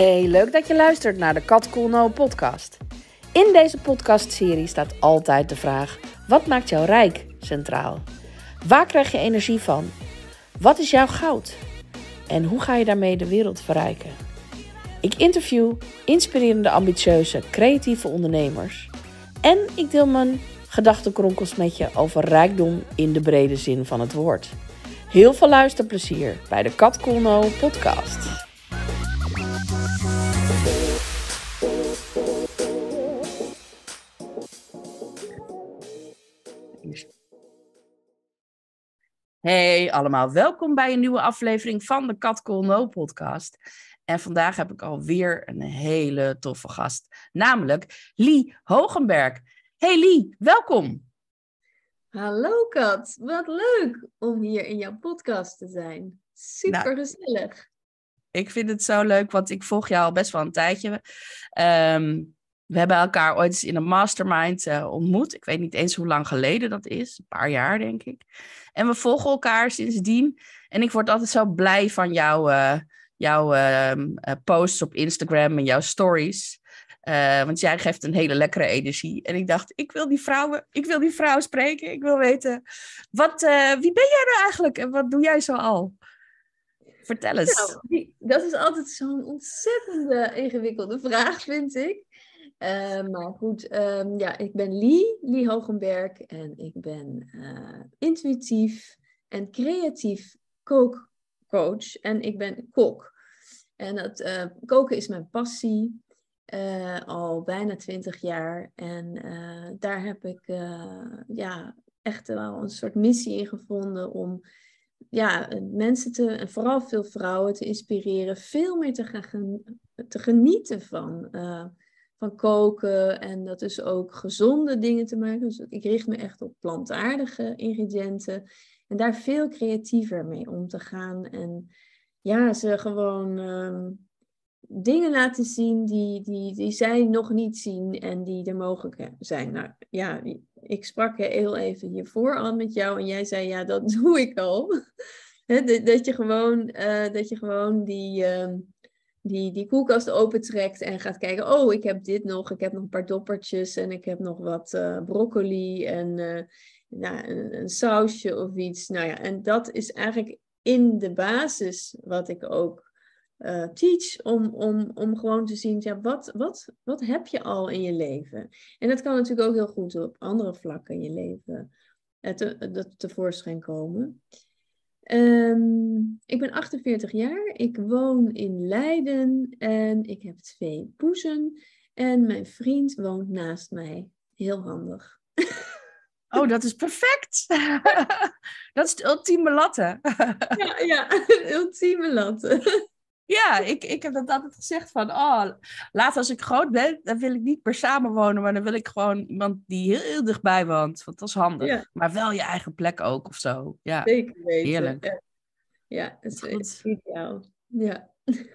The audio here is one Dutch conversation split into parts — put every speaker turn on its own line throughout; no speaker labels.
Hey, leuk dat je luistert naar de Kat Cool No podcast. In deze podcastserie staat altijd de vraag: wat maakt jou rijk centraal? Waar krijg je energie van? Wat is jouw goud? En hoe ga je daarmee de wereld verrijken? Ik interview inspirerende, ambitieuze, creatieve ondernemers. En ik deel mijn gedachtenkronkels met je over rijkdom in de brede zin van het woord. Heel veel luisterplezier bij de Kat Cool No podcast. Hey allemaal, welkom bij een nieuwe aflevering van de Kat No podcast. En vandaag heb ik alweer een hele toffe gast, namelijk Lee Hogenberg. Hey Lee, welkom.
Hallo Kat, wat leuk om hier in jouw podcast te zijn. Nou, Super gezellig.
Ik vind het zo leuk, want ik volg jou al best wel een tijdje. Um, we hebben elkaar ooit eens in een mastermind eh, ontmoet. Ik weet niet eens hoe lang geleden dat is. Een paar jaar, denk ik. En we volgen elkaar sindsdien. En ik word altijd zo blij van eh, jouw, jouw ehm, eh, posts op Instagram en jouw stories. want jij geeft een hele lekkere energie. En ik dacht, ik wil die, vrouwen, ik wil die vrouw spreken. Ik wil weten, wat, wie ben jij nou eigenlijk? En wat doe jij zo al? Vertel eens.
Nou, dat is altijd zo'n ontzettende ingewikkelde vraag, vind ik. Eh, maar goed, ehm, ja, ik ben Lee, Lee Hogenberg. En ik ben uh, intuïtief en creatief kookcoach. En ik ben kok. En dat, eh, koken is mijn passie. al bijna twintig jaar. En daar heb ik ja, echt wel een soort missie in gevonden om ja, mensen te, en vooral veel vrouwen te inspireren, veel meer te gaan te genieten van van koken. En dat is ook gezonde dingen te maken. Dus ik richt me echt op plantaardige ingrediënten. En daar veel creatiever mee om te gaan. En ja, ze gewoon ehm, dingen laten zien die, die, die zij nog niet zien en die er mogelijk zijn. Nou ja, ik sprak heel even hiervoor al met jou en jij zei ja, dat doe ik al. dat, je gewoon, eh, dat je gewoon die, ehm, die, die koelkast opentrekt en gaat kijken, oh, ik heb dit nog, ik heb nog een paar doppertjes en ik heb nog wat eh, broccoli en eh, nou, een, sausje of iets. Nou ja, en dat is eigenlijk in de basis wat ik ook eh, teach, om, om, om gewoon te zien, ja, wat, wat, wat heb je al in je leven? En dat kan natuurlijk ook heel goed op andere vlakken in je leven te, te tevoorschijn komen. Ehm, ik ben 48 jaar, ik woon in Leiden en ik heb twee poezen. En mijn vriend woont naast mij. Heel handig. Oh, dat is perfect. dat is het ultieme latte. ja, ja, ultieme latte. Ja, ik, ik
heb dat altijd gezegd van, oh, later als ik groot ben, dan wil ik niet meer samenwonen, maar dan wil ik gewoon iemand die heel, heel dichtbij woont. Want dat is handig. Maar wel je eigen plek ook of zo. Ja, Zeker weten. Heerlijk.
Ja, dat is, ideaal. Ja.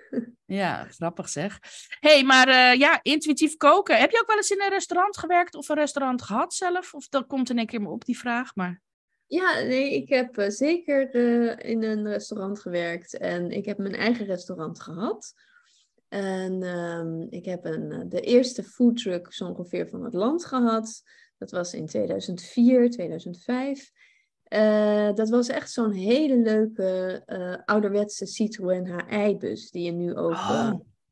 ja, grappig
zeg. hey, maar
eh, ja, intuïtief koken. Heb je ook wel eens in een restaurant gewerkt of een restaurant gehad zelf? Of dat komt in een keer me op die vraag, maar...
Ja, nee, ik heb eh, zeker eh, in een restaurant gewerkt en ik heb mijn eigen restaurant gehad. En ehm, ik heb een, eh, de eerste foodtruck zo ongeveer van het land gehad. Dat was in 2004, 2005. dat was echt zo'n hele leuke ouderwetse Citroën HI-bus die je nu ook oh.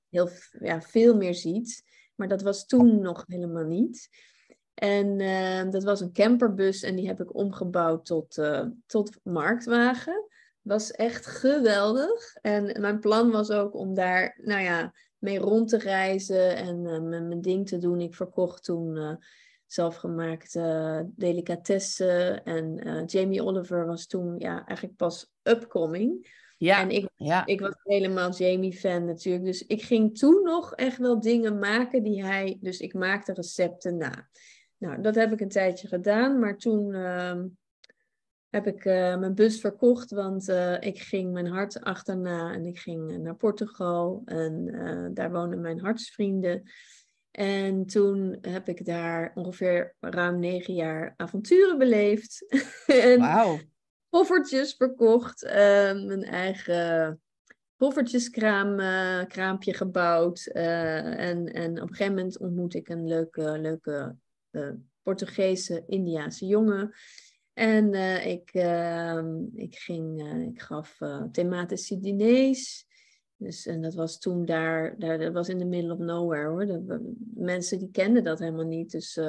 heel ja, veel meer ziet. Maar dat was toen nog helemaal niet. En ehm, dat was een camperbus en die heb ik omgebouwd tot, eh, tot marktwagen. Was echt geweldig. En mijn plan was ook om daar, nou ja, mee rond te reizen en uh, mijn ding te doen. Ik verkocht toen eh, zelfgemaakte delicatessen. En Jamie Oliver was toen ja, eigenlijk pas upcoming. Ja, en ik, ja. ik was helemaal Jamie-fan natuurlijk. Dus ik ging toen nog echt wel dingen maken die hij. Dus ik maakte recepten na. Nou, dat heb ik een tijdje gedaan, maar toen ehm, heb ik eh, mijn bus verkocht, want eh, ik ging mijn hart achterna en ik ging eh, naar Portugal en daar wonen mijn hartsvrienden. En toen heb ik daar ongeveer ruim negen jaar avonturen beleefd. Wauw. Poffertjes verkocht, ehm, mijn eigen poffertjeskraam, kraampje gebouwd. en, en op een gegeven moment ontmoet ik een leuke, leuke eh, Portugese, Indiaanse jongen. En eh, ik, ehm, ik, ging, eh, ik gaf thematische diners. Dus, en dat was toen daar, daar, dat was in de middle of nowhere hoor. De, mensen die kenden dat helemaal niet. Dus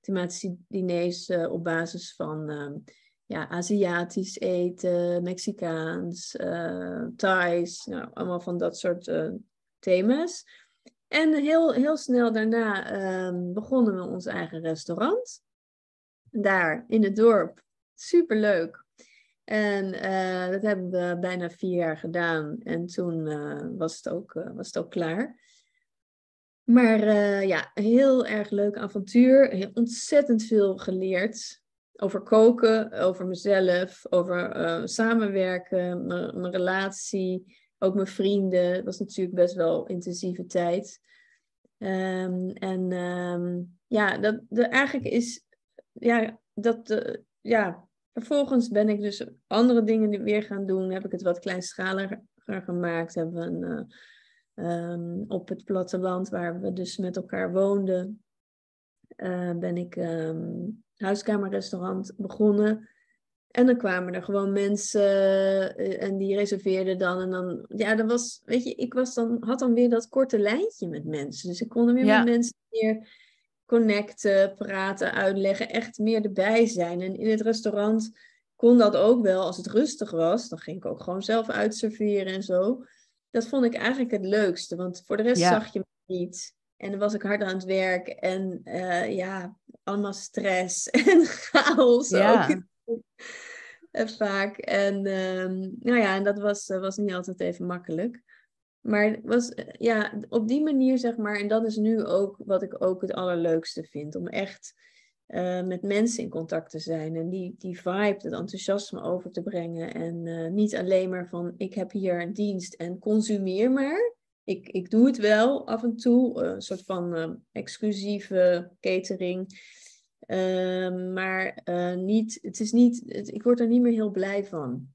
thematische diners op basis van ehm, ja, Aziatisch eten, Mexicaans, Thais, nou, allemaal van dat soort thema's. En heel, heel snel daarna ehm, begonnen we ons eigen restaurant. Daar in het dorp. Superleuk. En eh, dat hebben we bijna vier jaar gedaan. En toen eh, was, het ook, eh, was het ook klaar. Maar ja, heel erg leuk avontuur. Heel, ontzettend veel geleerd. Over koken, over mezelf, over samenwerken, mijn relatie ook mijn vrienden. Het was natuurlijk best wel intensieve tijd. Ehm, en ehm, ja, dat, de, eigenlijk is ja, dat, eh, ja, vervolgens ben ik dus andere dingen weer gaan doen. Heb ik het wat kleinschaliger gemaakt. Hebben we eh, ehm, op het platteland waar we dus met elkaar woonden, uh, ben ik huiskamerrestaurant begonnen. En dan kwamen er gewoon mensen eh, en die reserveerden dan. En dan, ja, dat was, weet je, ik was dan, had dan weer dat korte lijntje met mensen. Dus ik kon er weer met mensen meer connecten, praten, uitleggen, echt meer erbij zijn. En in het restaurant kon dat ook wel als het rustig was. Dan ging ik ook gewoon zelf uitserveren en zo. Dat vond ik eigenlijk het leukste, want voor de rest zag je me niet. En dan was ik hard aan het werk en eh, ja, allemaal stress en chaos. Ja. Eh, vaak. En ehm, nou ja, en dat was, eh, was niet altijd even makkelijk. Maar was eh, ja, op die manier zeg maar, en dat is nu ook wat ik ook het allerleukste vind. Om echt met mensen in contact te zijn en die, die vibe, dat enthousiasme over te brengen. En niet alleen maar van ik heb hier een dienst en consumeer maar. Ik, ik doe het wel af en toe, een soort van exclusieve catering. Ehm, maar eh, niet, het is niet, ik word er niet meer heel blij van.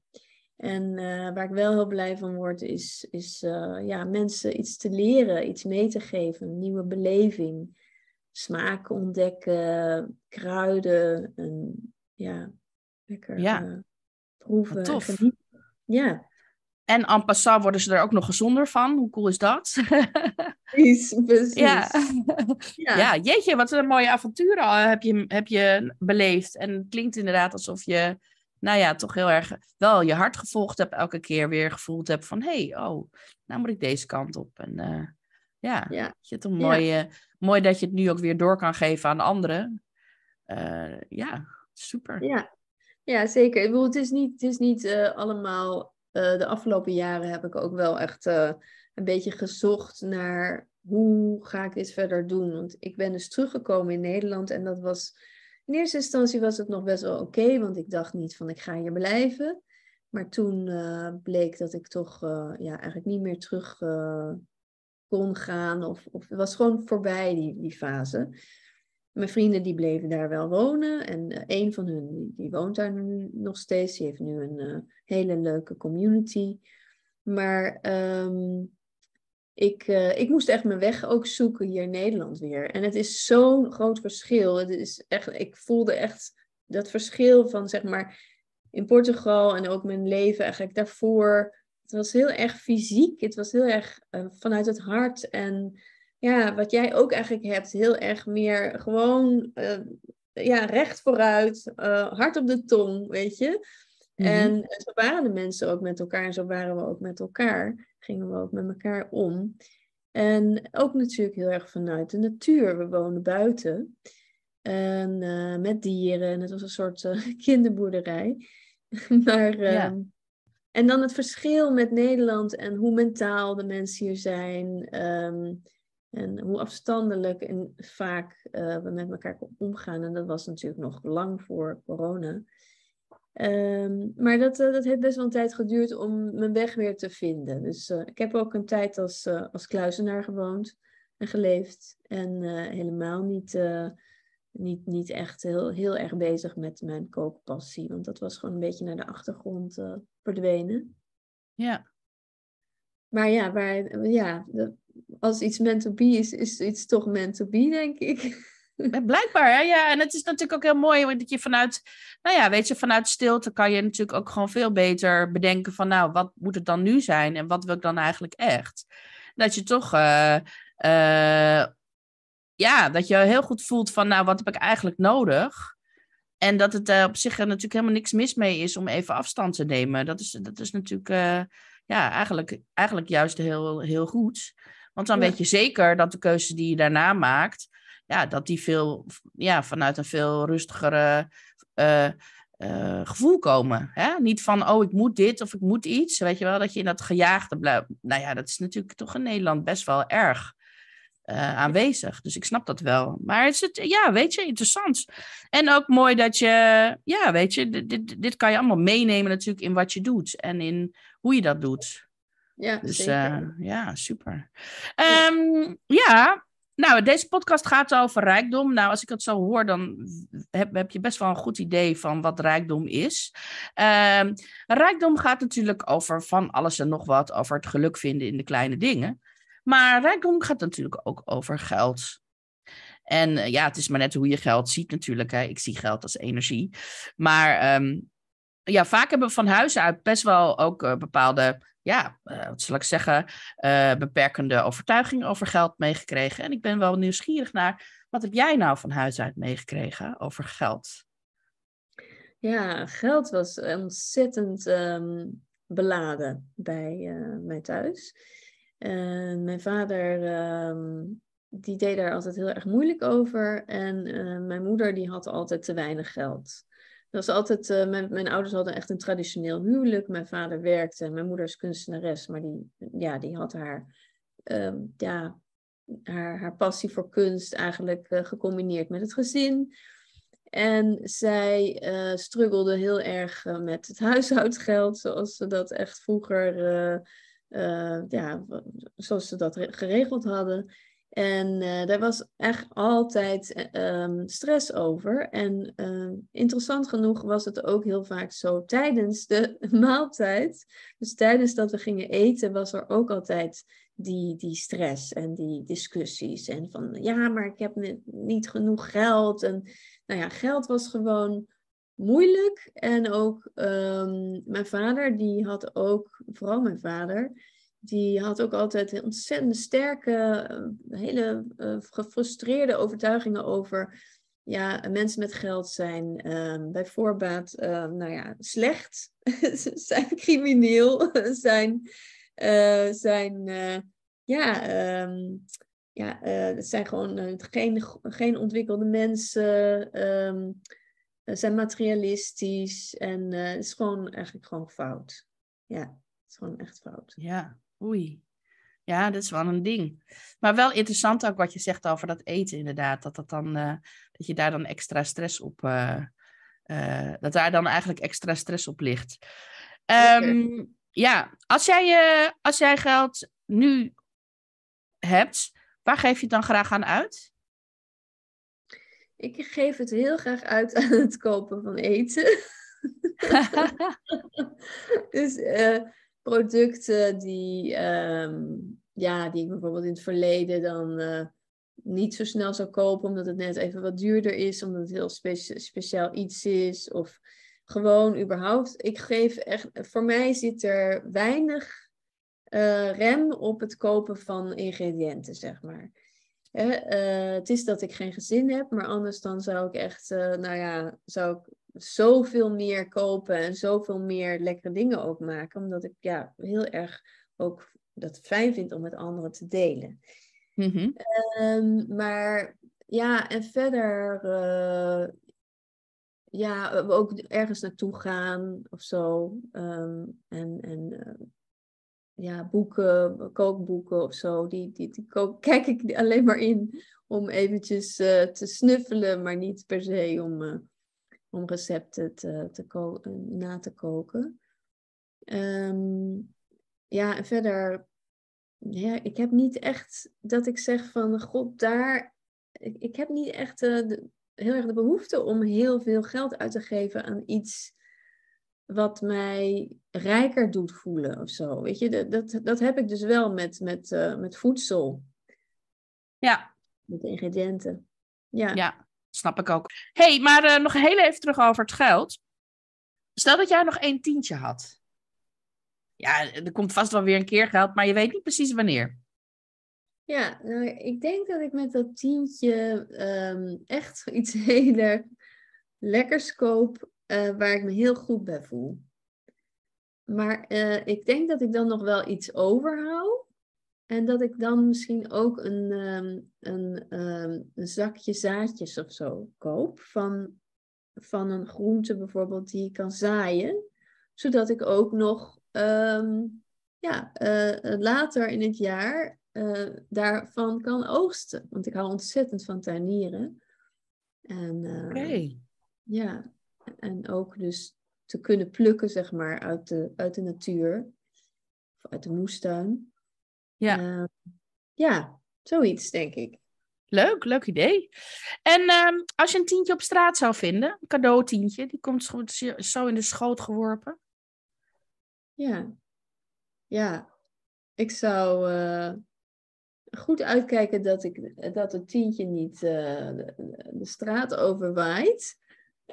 En eh, waar ik wel heel blij van word, is, is eh, ja, mensen iets te leren, iets mee te geven, nieuwe beleving. Smaken ontdekken, kruiden, en, ja, lekker ja. proeven. Tof.
Ja, en en passant worden ze er ook nog gezonder van. Hoe cool is dat?
Precies, precies. Ja.
ja. jeetje, wat een mooie avonturen heb je, heb je beleefd. En het klinkt inderdaad alsof je, nou ja, toch heel erg wel je hart gevolgd hebt. Elke keer weer gevoeld hebt van, hé, hey, oh, nou moet ik deze kant op. En uh, ja, ja. Je, mooi, ja. Eh, mooi dat je het nu ook weer door kan geven aan anderen. Eh, ja, super. Ja.
Ja, zeker. Ik bedoel, het is niet, het is niet allemaal eh, de afgelopen jaren heb ik ook wel echt eh, een beetje gezocht naar hoe ga ik dit verder doen. Want ik ben dus teruggekomen in Nederland en dat was in eerste instantie was het nog best wel oké, want ik dacht niet van ik ga hier blijven. Maar toen eh, bleek dat ik toch ja, eigenlijk niet meer terug kon gaan. Of, of het was gewoon voorbij die, die fase. Mijn vrienden die bleven daar wel wonen. En uh, eh, een van hun die, woont daar nu nog steeds. Die heeft nu een eh, hele leuke community. Maar ehm, ik, eh, ik moest echt mijn weg ook zoeken hier Nederland weer. En het is zo'n groot verschil. Het is echt, ik voelde echt dat verschil van zeg maar in Portugal en ook mijn leven eigenlijk daarvoor. Het was heel erg fysiek. Het was heel erg vanuit het hart. En ja, wat jij ook eigenlijk hebt, heel erg meer gewoon eh, ja, recht vooruit, eh, hard op de tong, weet je. Mhm. En eh, zo waren de mensen ook met elkaar en zo waren we ook met elkaar. Gingen we ook met elkaar om. En ook natuurlijk heel erg vanuit de natuur. We wonen buiten. En met dieren. En het was een soort uh, kinderboerderij. maar, ehm, En dan het verschil met Nederland en hoe mentaal de mensen hier zijn. Ehm, en hoe afstandelijk en vaak eh, we met elkaar omgaan. En dat was natuurlijk nog lang voor corona. Ehm, maar dat, eh, dat heeft best wel een tijd geduurd om mijn weg weer te vinden. Dus eh, ik heb ook een tijd als, als kluizenaar gewoond en geleefd. En helemaal niet, niet, niet echt heel, heel erg bezig met mijn kookpassie. Want dat was gewoon een beetje naar de achtergrond verdwenen. Ja, maar ja, waar, ja, als iets meant is, is iets toch meant denk ik. Blijkbaar,
ja. En het is natuurlijk ook heel mooi, want je vanuit, nou ja, weet je, vanuit stilte kan je natuurlijk ook gewoon veel beter bedenken van, nou, wat moet het dan nu zijn en wat wil ik dan eigenlijk echt? Dat je toch, eh, eh, ja, dat je heel goed voelt van, nou, wat heb ik eigenlijk nodig? En dat het er eh, op zich natuurlijk helemaal niks mis mee is om even afstand te nemen. Dat is, dat is natuurlijk, ja, eigenlijk, eigenlijk juist heel, heel goed. Want dan weet je zeker dat de keuze die je daarna maakt, ja, dat die veel, ja, vanuit een veel rustigere eh, eh, gevoel komen. Hè? Niet van, oh, ik moet dit of ik moet iets. Weet je wel, dat je in dat gejaagde blijft. Nou ja, dat is natuurlijk toch in Nederland best wel erg. Eh, aanwezig. Dus ik snap dat wel. Maar is het, ja, weet je, interessant. En ook mooi dat je, ja, weet je, dit, dit kan je allemaal meenemen natuurlijk in wat je doet en in hoe je dat doet
ja dus eh,
ja, super. Ehm, ja, nou, deze podcast gaat over rijkdom. Nou, als ik het zo hoor, dan heb, heb je best wel een goed idee van wat rijkdom is. Ehm, rijkdom gaat natuurlijk over van alles en nog wat, over het geluk vinden in de kleine dingen. Maar rijkdom gaat natuurlijk ook over geld. En eh, ja, het is maar net hoe je geld ziet natuurlijk. Hè. Ik zie geld als energie. Maar ehm, ja, vaak hebben we van huis uit best wel ook eh, bepaalde ja, eh, wat zal ik zeggen, eh, beperkende overtuigingen over geld meegekregen. En ik ben wel nieuwsgierig naar, wat heb jij nou van huis uit meegekregen over geld?
Ja, geld was eh, ontzettend ehm, beladen bij uh, mij thuis. mijn vader, ehm, die deed daar altijd heel erg moeilijk over. En mijn moeder, die had altijd te weinig geld. Dat was altijd, eh, mijn, mijn, ouders hadden echt een traditioneel huwelijk. Mijn vader werkte, mijn moeder is kunstenares, maar die, ja, die had haar, ehm, ja, haar, haar passie voor kunst eigenlijk eh, gecombineerd met het gezin. En zij eh, struggelde heel erg met het huishoudgeld, zoals ze dat echt vroeger, ja, zoals ze dat geregeld hadden. En eh, daar was echt altijd eh, ehm, stress over. En ehm, interessant genoeg was het ook heel vaak zo tijdens de maaltijd. Dus tijdens dat we gingen eten was er ook altijd die, die stress en die discussies. En van ja, maar ik heb niet genoeg geld. En nou ja, geld was gewoon moeilijk. En ook ehm, mijn vader, die had ook, vooral mijn vader, die had ook altijd ontzettend sterke, eh, hele eh, gefrustreerde overtuigingen over. Ja, mensen met geld zijn ehm, bij voorbaat, ehm, nou ja, slecht, zijn crimineel, zijn, eh, zijn ja, ehm, ja het zijn gewoon geen, geen ontwikkelde mensen, um, zijn materialistisch en het is gewoon eigenlijk gewoon fout. Ja, het is gewoon echt fout. Ja, Oei.
Ja, dat is wel een ding. Maar wel interessant ook wat je zegt over dat eten, inderdaad. Dat, dat, dan, eh, dat je daar dan extra stress op. Eh, eh, dat daar dan eigenlijk extra stress op ligt. Ehm, ja, als jij, als jij geld nu hebt, waar geef je het dan graag aan uit?
Ik geef het heel graag uit aan het kopen van eten. dus producten die, ehm, ja, die ik bijvoorbeeld in het verleden dan eh, niet zo snel zou kopen, omdat het net even wat duurder is, omdat het heel speciaal iets is. Of gewoon überhaupt. Ik geef echt, voor mij zit er weinig eh, rem op het kopen van ingrediënten, zeg maar. Eh, het is dat ik geen gezin heb, maar anders dan zou ik echt, nou ja, zou ik zoveel meer kopen en zoveel meer lekkere dingen ook maken. Omdat ik ja, heel erg ook dat fijn vind om met anderen te delen. Mm-hmm. Ehm, maar ja, en verder, uh, ja, ook ergens naartoe gaan of zo. Ehm, en en eh, ja, boeken, kookboeken of zo, die, die, die kijk ik alleen maar in om eventjes eh, te snuffelen, maar niet per se om om recepten te, te na te koken. Ehm, ja, en verder, ik heb niet echt dat ik zeg van god, daar. Ik, ik heb niet echt eh, heel erg de behoefte om heel veel geld uit te geven aan iets wat mij rijker doet voelen of zo. Weet je, dat, dat, heb ik dus wel met, met, eh, met voedsel. Ja. Met ingrediënten. Ja. ja. Snap ik ook.
hey, maar eh, nog heel even terug over het geld. Stel dat jij nog één tientje had. Ja, er komt vast wel weer een keer geld, maar je weet niet precies wanneer.
Ja, nou, ik denk dat ik met dat tientje ehm, echt iets heel lekkers koop eh, waar ik me heel goed bij voel. Maar eh, ik denk dat ik dan nog wel iets overhoud. En dat ik dan misschien ook een, ehm, een, ehm, een, zakje zaadjes of zo koop van, van een groente bijvoorbeeld die ik kan zaaien. Zodat ik ook nog ehm, ja, eh, later in het jaar eh, daarvan kan oogsten. Want ik hou ontzettend van tuinieren. En, Ja, en ook dus te kunnen plukken, zeg maar, uit de, uit de natuur. Of uit de moestuin. Ja. Ehm, ja, zoiets denk ik. Leuk, leuk idee. En ehm, als je een tientje
op straat zou vinden, een cadeautientje, die komt zo in de schoot geworpen.
Ja, ja. Ik zou eh, goed uitkijken dat, ik, dat het tientje niet eh, de, de, straat overwaait.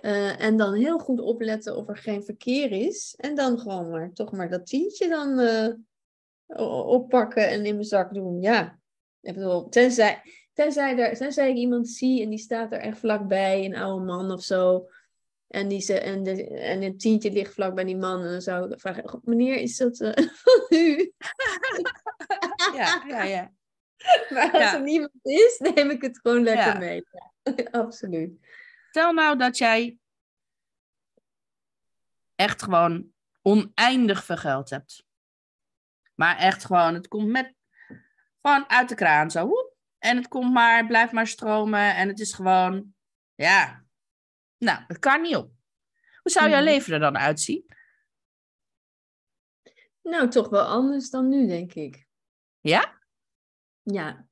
Eh, en dan heel goed opletten of er geen verkeer is. En dan gewoon maar toch maar dat tientje dan oppakken en in mijn zak doen. Ja, ik bedoel, tenzij, tenzij, er, tenzij ik iemand zie en die staat er echt vlakbij, een oude man of zo. En, die ze, en, de, en een tientje ligt vlak bij die man. En dan zou ik vragen, meneer, is dat eh, van u? Ja, ja, ja. Maar als er niemand is, neem ik het gewoon lekker mee. Ja, absoluut.
Stel nou dat jij echt gewoon oneindig veel geld hebt. Maar echt gewoon, het komt met, gewoon uit de kraan zo. en het komt maar, blijft maar stromen. En het is gewoon, ja. Nou, het kan niet op. Hoe zou jouw mhm. leven er dan uitzien?
Nou, toch wel anders dan nu, denk ik. Ja? Ja.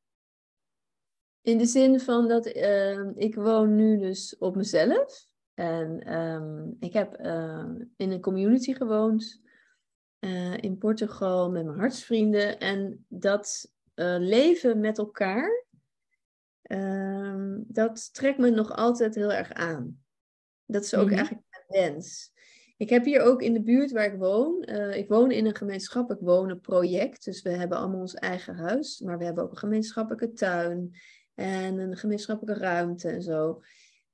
In de zin van dat ehm, ik woon nu dus op mezelf. En ehm, ik heb ehm, in een community gewoond eh, in Portugal met mijn hartsvrienden. En dat eh, leven met elkaar, ehm, dat trekt me nog altijd heel erg aan. Dat is ook mhm. eigenlijk mijn wens. Ik heb hier ook in de buurt waar ik woon, eh, ik woon in een gemeenschappelijk wonen project. Dus we hebben allemaal ons eigen huis, maar we hebben ook een gemeenschappelijke tuin en een gemeenschappelijke ruimte en zo.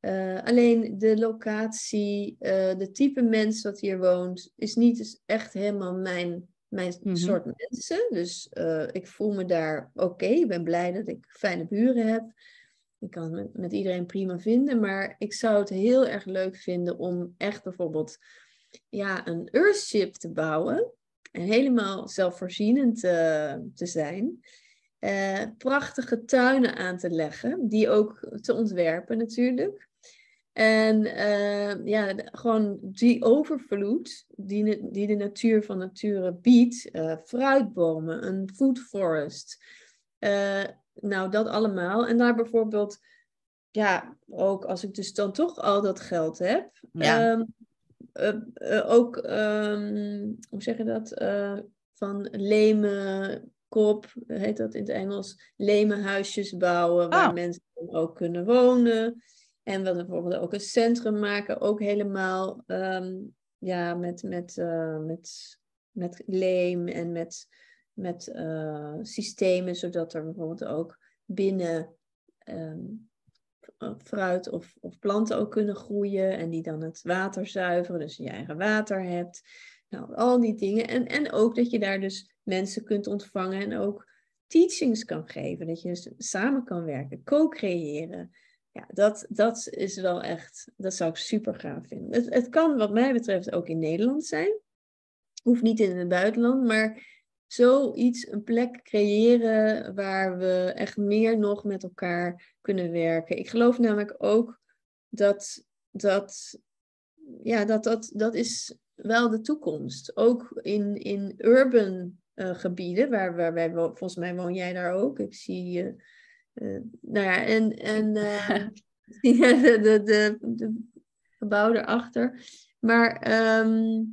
Eh, alleen de locatie, uh, de type mens wat hier woont, is niet dus echt helemaal mijn, mijn mhm. soort mensen. Dus eh, ik voel me daar oké. Ik ben blij dat ik fijne buren heb. Ik kan het met iedereen prima vinden. Maar ik zou het heel erg leuk vinden om echt bijvoorbeeld ja, een Earthship te bouwen. En helemaal zelfvoorzienend te zijn. prachtige tuinen aan te leggen, die ook te ontwerpen natuurlijk. En ehm, ja, gewoon die overvloed die, die de natuur van nature biedt, eh, fruitbomen, een food forest, eh, nou dat allemaal. En daar bijvoorbeeld, ja, ook als ik dus dan toch al dat geld heb, ja. Ehm, eh, ook, um, hoe zeg je dat, van leme kop, heet dat in het Engels, leme huisjes bouwen, waar oh. mensen ook kunnen wonen. En we bijvoorbeeld ook een centrum maken, ook helemaal ehm, ja, met, met, eh, met, met leem en met, met eh, systemen, zodat er bijvoorbeeld ook binnen ehm, eh, fruit of, of planten ook kunnen groeien en die dan het water zuiveren, dus je eigen water hebt. Nou, al die dingen. En, en ook dat je daar dus mensen kunt ontvangen en ook teachings kan geven. Dat je dus samen kan werken, co-creëren ja, dat, dat is wel echt, dat zou ik super gaaf vinden. Het, het kan wat mij betreft ook in Nederland zijn. Hoeft niet in het buitenland, maar zoiets, een plek creëren waar we echt meer nog met elkaar kunnen werken. Ik geloof namelijk ook dat dat, ja, dat, dat, dat is wel de toekomst. Ook in, in urban eh, gebieden, waar, waar wij, volgens mij woon jij daar ook. Ik zie... je. Eh, eh, nou ja, en, en ehm, de, de, de, de, gebouw erachter. Maar ehm,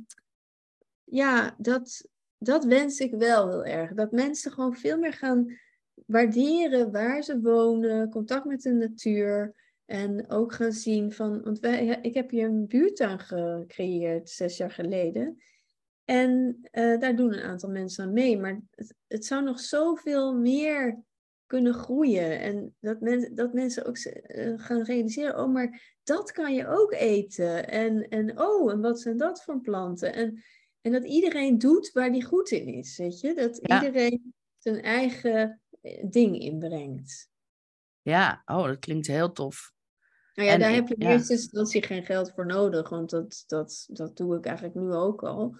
ja, dat, dat wens ik wel heel erg. Dat mensen gewoon veel meer gaan waarderen waar ze wonen, contact met de natuur. En ook gaan zien van, want wij, ik heb hier een buurtuin gecreëerd zes jaar geleden. En eh, daar doen een aantal mensen aan mee. Maar het, het zou nog zoveel meer kunnen groeien. En dat, dat mensen ook eh, gaan realiseren, oh, maar dat kan je ook eten. En, en oh, en wat zijn dat voor planten? En, en dat iedereen doet waar die goed in is, weet je? Dat iedereen zijn eigen eh, ding inbrengt.
Ja, oh, dat klinkt heel tof.
Nou ja, daar heb je in ja. eerste instantie geen geld voor nodig, want dat, dat, dat doe ik eigenlijk nu ook al.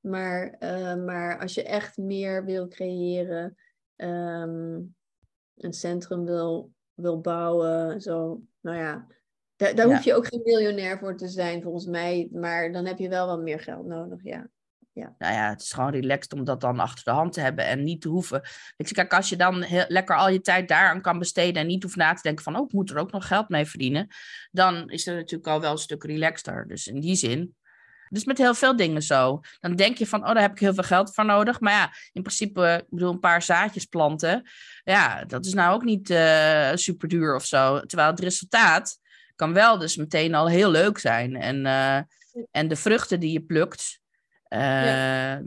Maar, eh, maar als je echt meer wil creëren, ehm, een centrum wil, wil bouwen. Zo, nou ja, daar, daar hoef je ook geen miljonair voor te zijn, volgens mij. Maar dan heb je wel wat meer geld nodig, ja.
Ja. Nou ja, het is gewoon relaxed om dat dan achter de hand te hebben en niet te hoeven. Ik zeg, kijk, als je dan heel, lekker al je tijd daaraan kan besteden en niet hoeft na te denken van, oh, ik moet er ook nog geld mee verdienen, dan is dat natuurlijk al wel een stuk relaxter. Dus in die zin dus met heel veel dingen zo. Dan denk je van, oh, daar heb ik heel veel geld voor nodig. Maar ja, in principe, ik bedoel, een paar zaadjes planten. Ja, dat is nou ook niet uh, eh, super duur of zo. Terwijl het resultaat kan wel dus meteen al heel leuk zijn. En, eh, en de vruchten die je plukt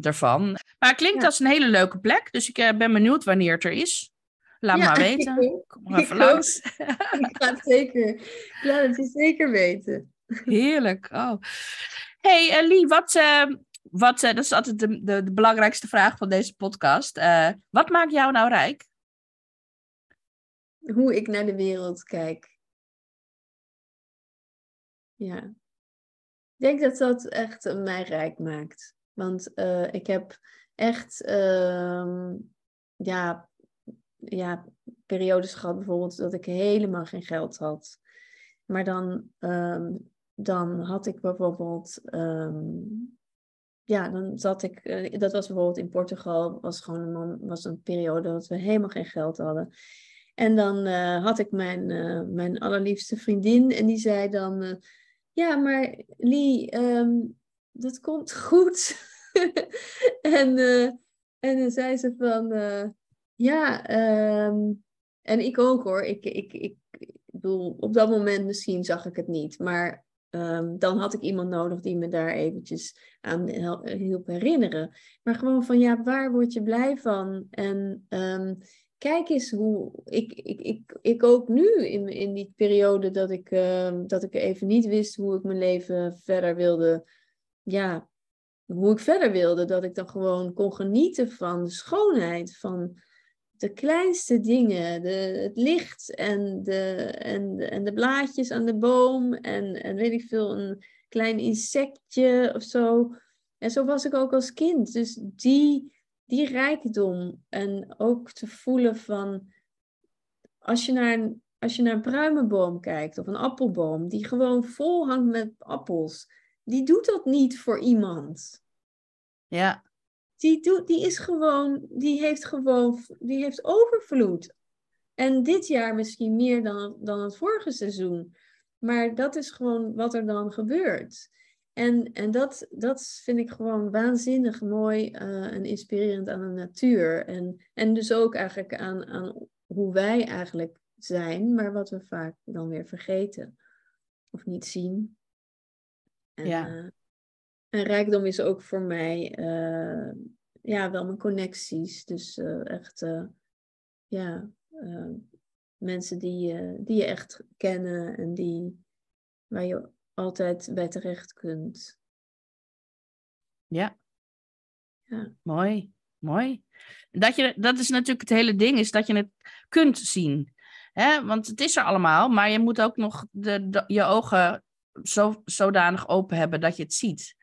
ervan. Eh, maar het klinkt als een hele leuke plek. Dus ik ben benieuwd wanneer het er is. Laat maar weten.
Ik, Kom ik ga het zeker. Ik laat het je zeker weten. Heerlijk. Oh
hey, uh, Lee, wat, ehm, wat eh, dat is altijd de, de, de, belangrijkste vraag van deze podcast. Eh, wat maakt jou nou rijk?
Hoe ik naar de wereld kijk. Ja. Ik denk dat dat echt mij rijk maakt. Want ik heb echt ehm, ja, ja, periodes gehad, bijvoorbeeld dat ik helemaal geen geld had. Maar dan ehm, dan had ik bijvoorbeeld, ehm, ja, dan zat ik, eh, dat was bijvoorbeeld in Portugal, was gewoon een, was een periode dat we helemaal geen geld hadden. En dan eh, had ik mijn, eh, mijn allerliefste vriendin en die zei dan, ja, maar Lee, ehm, dat komt goed. en, en dan zei ze van, ja, ehm, en ik ook hoor, ik, ik, ik, ik bedoel, op dat moment misschien zag ik het niet, maar Ehm, dan had ik iemand nodig die me daar eventjes aan hielp herinneren. Maar gewoon van ja, waar word je blij van? En ehm, kijk eens hoe ik, ik, ik, ik ook nu in, in die periode dat ik, ehm, dat ik even niet wist hoe ik mijn leven verder wilde. Ja, hoe ik verder wilde, dat ik dan gewoon kon genieten van de schoonheid van de kleinste dingen, de, het licht en de, en, en de blaadjes aan de boom en, en weet ik veel, een klein insectje of zo. En zo was ik ook als kind. Dus die, die rijkdom en ook te voelen van als je naar, als je naar een pruimenboom kijkt of een appelboom die gewoon vol hangt met appels, die doet dat niet voor iemand. Ja, die, die is gewoon, die heeft gewoon, die heeft overvloed. En dit jaar misschien meer dan, dan het vorige seizoen. Maar dat is gewoon wat er dan gebeurt. En, en dat, dat vind ik gewoon waanzinnig mooi eh, en inspirerend aan de natuur. En, en dus ook eigenlijk aan, aan hoe wij eigenlijk zijn, maar wat we vaak dan weer vergeten of niet zien. En, ja. Eh, en rijkdom is ook voor mij eh, ja, wel mijn connecties. Dus eh, echt eh, ja, mensen die, die je echt kennen en die, waar je altijd bij terecht kunt.
Ja. ja. Mooi, mooi. Dat, je, dat is natuurlijk het hele ding, is dat je het kunt zien. Want het is er allemaal, maar je moet ook nog de, de je ogen zo, zodanig open hebben dat je het ziet.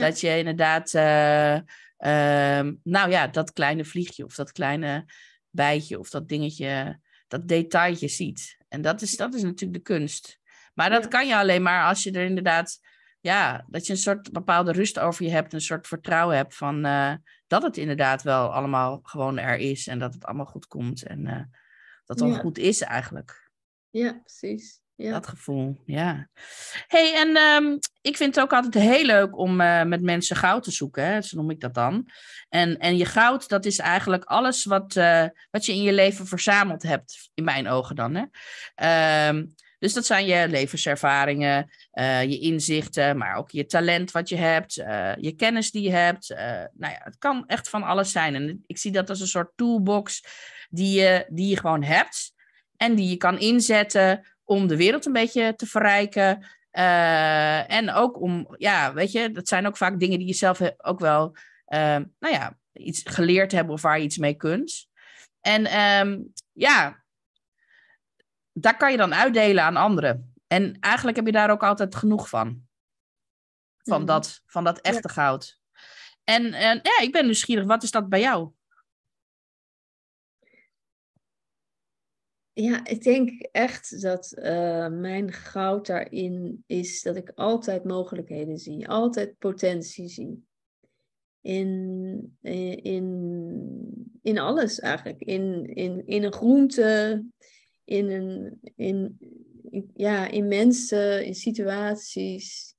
Dat je inderdaad, eh, ehm, nou ja, dat kleine vliegje of dat kleine bijtje of dat dingetje, dat detailje ziet. En dat is, dat is natuurlijk de kunst. Maar dat kan je alleen maar als je er inderdaad, ja, dat je een soort bepaalde rust over je hebt, een soort vertrouwen hebt van eh, dat het inderdaad wel allemaal gewoon er is en dat het allemaal goed komt en eh, dat het ja. goed is eigenlijk.
Ja, precies. Ja. Dat
gevoel, ja. hey, en ehm, ik vind het ook altijd heel leuk om eh, met mensen goud te zoeken, hè? zo noem ik dat dan. En, en je goud, dat is eigenlijk alles wat, eh, wat je in je leven verzameld hebt, in mijn ogen dan. Hè? Ehm, dus dat zijn je levenservaringen, eh, je inzichten, maar ook je talent wat je hebt, je kennis die je hebt. nou ja, het kan echt van alles zijn. En ik zie dat als een soort toolbox die je, die je gewoon hebt en die je kan inzetten om de wereld een beetje te verrijken. Eh, en ook om, ja, weet je, dat zijn ook vaak dingen die je zelf ook wel, eh, nou ja, iets geleerd hebt of waar je iets mee kunt. En ehm, ja, daar kan je dan uitdelen aan anderen. En eigenlijk heb je daar ook altijd genoeg van. Van, mm. dat, van dat echte goud. En, en ja, ik ben nieuwsgierig, wat is dat bij jou?
ja, ik denk echt dat eh, mijn goud daarin is dat ik altijd mogelijkheden zie, altijd potentie zie. In, eh, in, in alles eigenlijk. In, in, in een groente, in, een, in, ja, in mensen, in situaties.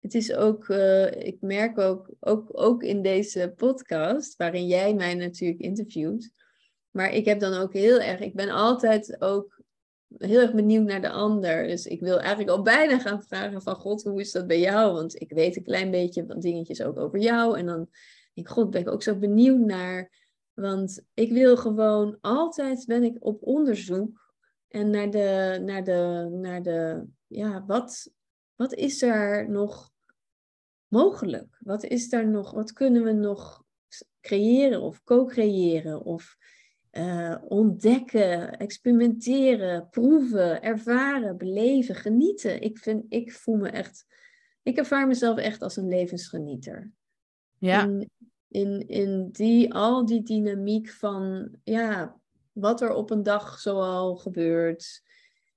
Het is ook, eh, ik merk ook, ook, ook in deze podcast, waarin jij mij natuurlijk interviewt, maar ik heb dan ook heel erg, ik ben altijd ook heel erg benieuwd naar de ander. Dus ik wil eigenlijk al bijna gaan vragen van God, hoe is dat bij jou? Want ik weet een klein beetje wat dingetjes ook over jou. En dan denk ik, God, ben ik ook zo benieuwd naar. Want ik wil gewoon, altijd ben ik op onderzoek en naar de, naar de, naar de, ja, wat, wat is er nog mogelijk? Wat is daar nog, wat kunnen we nog creëren of co-creëren? Of eh, ontdekken, experimenteren, proeven, ervaren, beleven, genieten. Ik, vind, ik voel me echt, ik ervaar mezelf echt als een levensgenieter. Ja. In, in, in die, al die dynamiek van ja, wat er op een dag zoal gebeurt.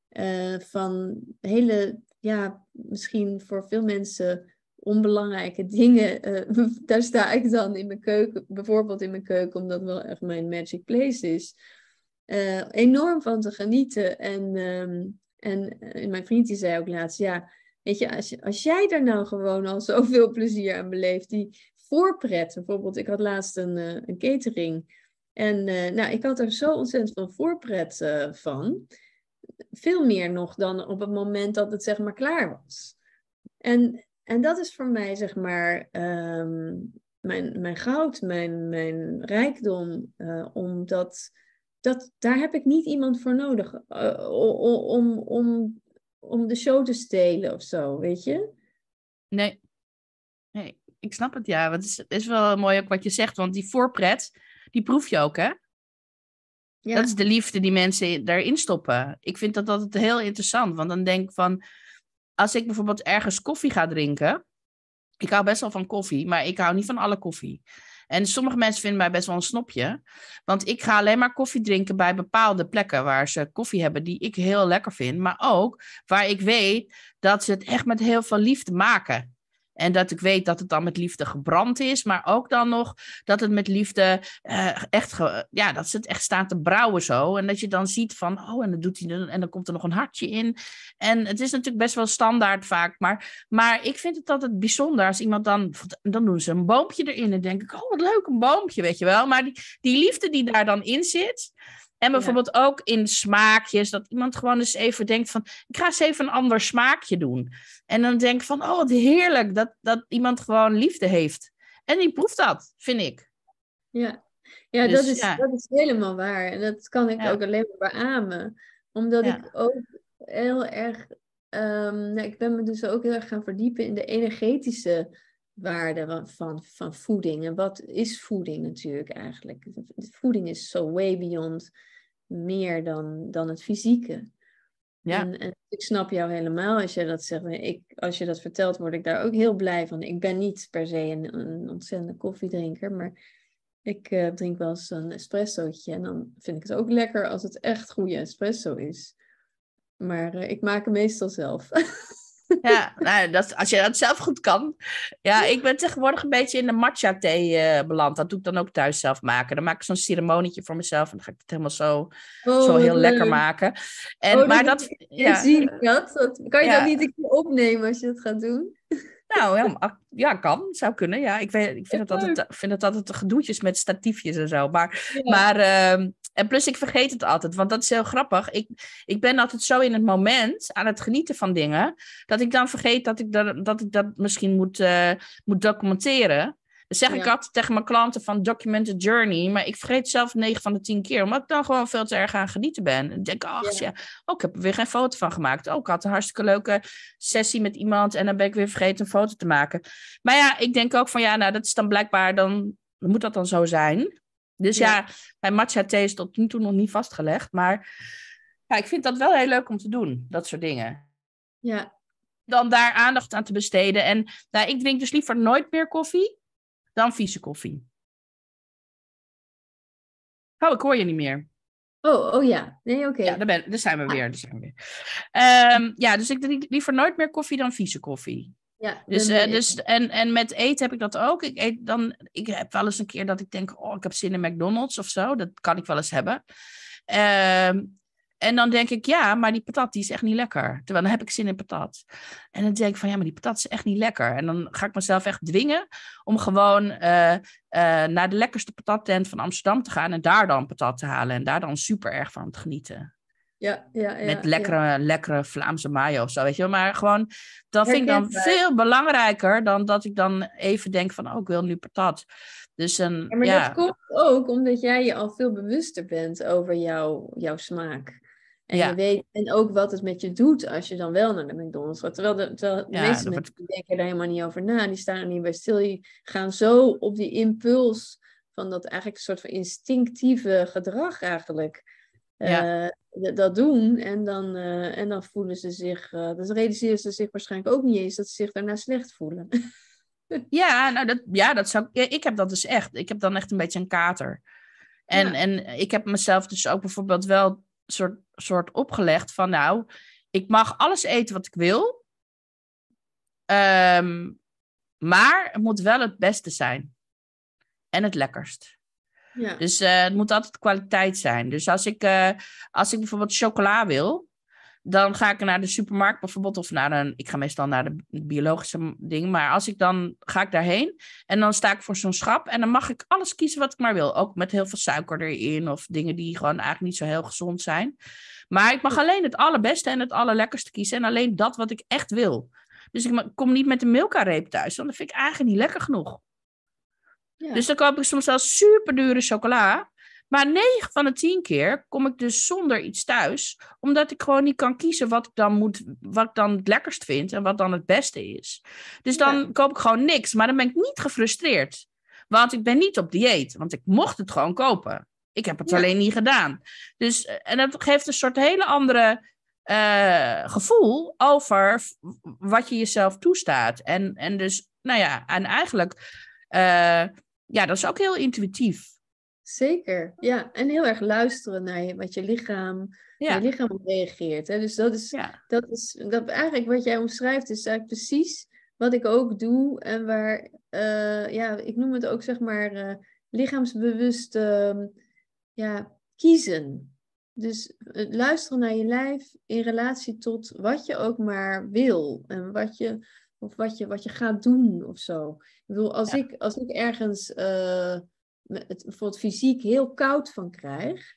Eh, van hele, ja, misschien voor veel mensen onbelangrijke dingen, eh, daar sta ik dan in mijn keuken, bijvoorbeeld in mijn keuken, omdat het wel echt mijn magic place is. Uh, enorm van te genieten. En, ehm, eh, en, mijn vriend die zei ook laatst, ja, weet je als, als jij daar nou gewoon al zoveel plezier aan beleeft, die voorpret, bijvoorbeeld, ik had laatst een, een catering. En nou, ik had er zo ontzettend veel voorpret van. Veel meer nog dan op het moment dat het zeg maar klaar was. En en dat is voor mij, zeg maar, ehm, mijn, mijn goud, mijn, mijn rijkdom. Eh, omdat dat, daar heb ik niet iemand voor nodig eh, om, om, om de show te stelen of zo, weet je?
Nee. Nee, ik snap het ja. Want het is, is wel mooi ook wat je zegt, want die voorpret, die proef je ook, hè? Ja. Dat is de liefde die mensen daarin stoppen. Ik vind dat altijd heel interessant, want dan denk ik van als ik bijvoorbeeld ergens koffie ga drinken. Ik hou best wel van koffie, maar ik hou niet van alle koffie. En sommige mensen vinden mij best wel een snopje. Want ik ga alleen maar koffie drinken bij bepaalde plekken waar ze koffie hebben die ik heel lekker vind. Maar ook waar ik weet dat ze het echt met heel veel liefde maken. En dat ik weet dat het dan met liefde gebrand is, maar ook dan nog dat het met liefde eh, echt, ja, dat ze het echt staat te brouwen zo. En dat je dan ziet van, oh, en dan, doet hij, en dan komt er nog een hartje in. En het is natuurlijk best wel standaard vaak, maar, maar ik vind het altijd bijzonder als iemand dan, dan doen ze een boompje erin en denk ik, oh, wat leuk, een boompje, weet je wel. Maar die, die liefde die daar dan in zit, en bijvoorbeeld ook in smaakjes, dat iemand gewoon eens even denkt van, ik ga eens even een ander smaakje doen. En dan denk ik van, oh wat heerlijk dat, dat iemand gewoon liefde heeft. En die proeft dat, vind ik. Ja, ja, dat, dus is, dat
is helemaal waar. En dat kan ik ook alleen maar beamen. Omdat ik ook heel erg, ehm, nou, ik ben me dus ook heel erg gaan verdiepen in de energetische waarde van, van voeding. En wat is voeding natuurlijk eigenlijk? Voeding is zo so way beyond meer dan, dan het fysieke. Ja. En, ik snap jou helemaal als je dat zegt. Ik, als je dat vertelt, word ik daar ook heel blij van. Ik ben niet per se een, ontzettende koffiedrinker, maar ik eh, drink wel eens een espressootje. En dan vind ik het ook lekker als het echt goede espresso is. Maar eh, ik maak hem meestal zelf. Ja, nou, dat, als je dat zelf goed kan. Ja, ik ben tegenwoordig een beetje in de matcha thee
eh, beland. Dat doe ik dan ook thuis zelf maken. Dan maak ik zo'n ceremonietje voor mezelf. En dan ga ik het helemaal zo,
oh, zo heel lekker maken.
En, oh, maar dat, ja, zie ik dat.
Kan je dat niet een keer opnemen als je dat gaat doen?
Nou, ja, kan. Zou kunnen, ja. Ik, weet, ik vind, dat altijd, vind dat altijd gedoetjes met statiefjes en zo. Maar, maar ehm, en plus, ik vergeet het altijd, want dat is heel grappig. Ik, ik ben altijd zo in het moment aan het genieten van dingen, dat ik dan vergeet dat ik dat, dat, ik dat misschien moet, eh, moet documenteren. Dus zeg ik altijd tegen mijn klanten van document the journey, maar ik vergeet zelf 9 van de 10 keer, omdat ik dan gewoon veel te erg aan genieten ben. Ik denk, ach ja. oh, ik heb er weer geen foto van gemaakt. Ook oh, ik had een hartstikke leuke sessie met iemand en dan ben ik weer vergeten een foto te maken. Maar ja, ik denk ook van ja, nou dat is dan blijkbaar dan, moet dat dan zo zijn? Dus ja, bij matcha thee is tot nu toe nog niet vastgelegd. Maar ja, ik vind dat wel heel leuk om te doen, dat soort dingen. Ja. Dan daar aandacht aan te besteden. En nou, ik drink dus liever nooit meer koffie dan vieze koffie. Oh, ik hoor je niet meer. Oh, oh ja. Nee, oké. Ja, daar, ben, ah. zijn we weer. zijn we weer. ja, dus ik drink liever nooit meer koffie dan vieze koffie. Ja, dus, eh, dus, en, en met eten heb ik dat ook. Ik, eet dan, ik heb wel eens een keer dat ik denk, oh, ik heb zin in McDonald's of zo. Dat kan ik wel eens hebben. Ehm, en dan denk ik, ja, maar die patat die is echt niet lekker. Terwijl dan heb ik zin in patat. En dan denk ik van, ja, maar die patat is echt niet lekker. En dan ga ik mezelf echt dwingen om gewoon eh, eh, naar de lekkerste patattent van Amsterdam te gaan. En daar dan patat te halen. En daar dan super erg van te genieten.
Ja, ja, ja, met lekkere,
lekkere Vlaamse mayo of zo, weet je Maar gewoon, dat vind ik dan veel belangrijker dan dat ik dan even denk van, oh, ik wil nu patat. Dus een, maar dat komt
ook omdat jij je al veel bewuster bent over jouw, jouw smaak. En, je weet, en ook wat het met je doet als je dan wel naar de McDonald's gaat. Terwijl de, terwijl de meeste mensen denken daar helemaal niet over na. Die staan er niet bij stil. Die gaan zo op die impuls van dat eigenlijk een soort van instinctieve gedrag eigenlijk. Eh, dat doen. En dan, eh, en dan voelen ze zich, uh, eh, dan realiseren ze zich waarschijnlijk ook niet eens dat ze zich daarna slecht voelen.
ja, nou dat, ja, dat zou, ik heb dat dus echt. Ik heb dan echt een beetje een kater. En, en ik heb mezelf dus ook bijvoorbeeld wel soort, soort opgelegd van nou, ik mag alles eten wat ik wil. Ehm, maar het moet wel het beste zijn. En het lekkerst. Ja. Dus uh, het moet altijd kwaliteit zijn. Dus als ik, eh, als ik bijvoorbeeld chocola wil, dan ga ik naar de supermarkt bijvoorbeeld of naar een. Ik ga meestal naar de biologische ding. Maar als ik dan ga ik daarheen en dan sta ik voor zo'n schap en dan mag ik alles kiezen wat ik maar wil. Ook met heel veel suiker erin of dingen die gewoon eigenlijk niet zo heel gezond zijn. Maar ik mag alleen het allerbeste en het allerlekkerste kiezen en alleen dat wat ik echt wil. Dus ik kom niet met een Milka-reep thuis, want dat vind ik eigenlijk niet lekker genoeg. Dus dan koop ik soms wel super dure chocola. Maar 9 van de 10 keer kom ik dus zonder iets thuis. Omdat ik gewoon niet kan kiezen wat ik dan, moet, wat ik dan het lekkerst vind en wat dan het beste is. Dus dan koop ik gewoon niks. Maar dan ben ik niet gefrustreerd. Want ik ben niet op dieet. Want ik mocht het gewoon kopen. Ik heb het alleen niet gedaan. Dus, eh, en dat geeft een soort hele andere eh, gevoel over wat je jezelf toestaat. En, en dus, nou ja, en eigenlijk. Eh, ja, dat is ook heel intuïtief.
Zeker, ja. En heel erg luisteren naar wat je lichaam, je lichaam reageert. Hè? Dus dat is, dat is dat, eigenlijk wat jij omschrijft, is eigenlijk precies wat ik ook doe. En waar, eh, ja, ik noem het ook zeg maar uh, eh, lichaamsbewust ehm, ja, kiezen. Dus eh, luisteren naar je lijf in relatie tot wat je ook maar wil. En wat je, of wat je, wat je gaat doen of zo. Ik bedoel, als, ik, als ik ergens uh, het, bijvoorbeeld fysiek heel koud van krijg,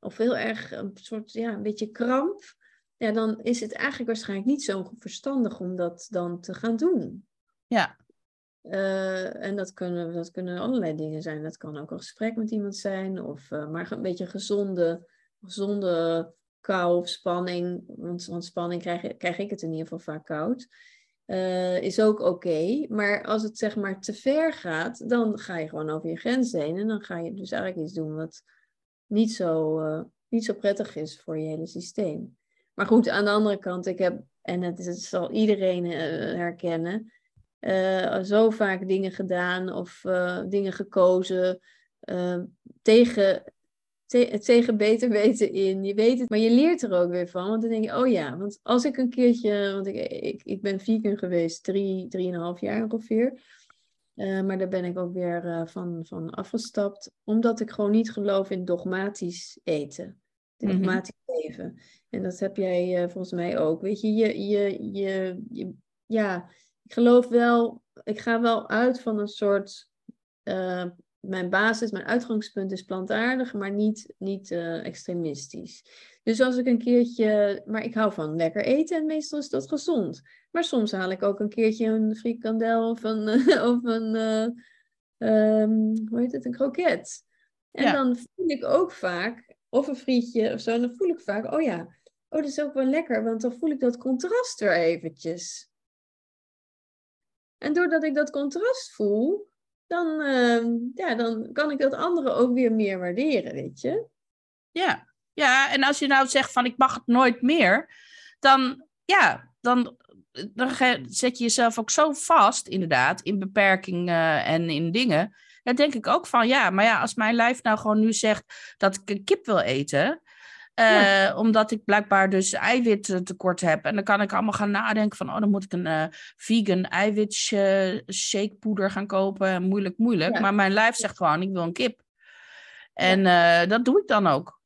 of heel erg een soort, ja, een beetje kramp, ja, dan is het eigenlijk waarschijnlijk niet zo verstandig om dat dan te gaan doen. Ja. Eh, en dat kunnen, dat kunnen allerlei dingen zijn. Dat kan ook een gesprek met iemand zijn, of eh, maar een beetje gezonde, gezonde kou of spanning. Want, van spanning krijg, krijg ik het in ieder geval vaak koud. Eh, is ook oké. Maar als het zeg maar te ver gaat, dan ga je gewoon over je grens heen. En dan ga je dus eigenlijk iets doen wat niet zo, eh, niet zo prettig is voor je hele systeem. Maar goed, aan de andere kant, ik heb, en het, is, zal iedereen eh, herkennen, zo vaak dingen gedaan of dingen gekozen tegen het tegen beter weten in. Je weet het, maar je leert er ook weer van. Want dan denk je, oh ja, want als ik een keertje, want ik, ik, ik ben vegan geweest drie, drieënhalf jaar ongeveer. Eh, maar daar ben ik ook weer eh, van, van afgestapt. Omdat ik gewoon niet geloof in dogmatisch eten.
Mhm. Dogmatisch
leven. En dat heb jij eh, volgens mij ook. Weet je, je, je, je, je, ja, ik geloof wel, ik ga wel uit van een soort mijn basis, mijn uitgangspunt is plantaardig, maar niet, niet eh, extremistisch. Dus als ik een keertje, maar ik hou van lekker eten en meestal is dat gezond. Maar soms haal ik ook een keertje een frikandel of een, of een eh, ehm, hoe heet het, een kroket. En dan voel ik ook vaak, of een frietje of zo, en dan voel ik vaak, oh ja, oh dat is ook wel lekker, want dan voel ik dat contrast er eventjes. En doordat ik dat contrast voel, dan, ehm, ja, dan kan ik dat andere ook weer meer waarderen, weet je. Ja. ja,
en als je nou zegt van ik mag het nooit meer, dan, ja, dan, dan zet je jezelf ook zo vast, inderdaad, in beperkingen eh, en in dingen. Dan denk ik ook van ja, maar ja, als mijn lijf nou gewoon nu zegt dat ik een kip wil eten, eh, omdat ik blijkbaar dus eiwitten tekort heb. En dan kan ik allemaal gaan nadenken van... oh, dan moet ik een eh, vegan eiwitje uh, shakepoeder gaan kopen. Moeilijk, moeilijk. Maar mijn lijf zegt gewoon, ik wil een kip. En dat doe ik dan ook.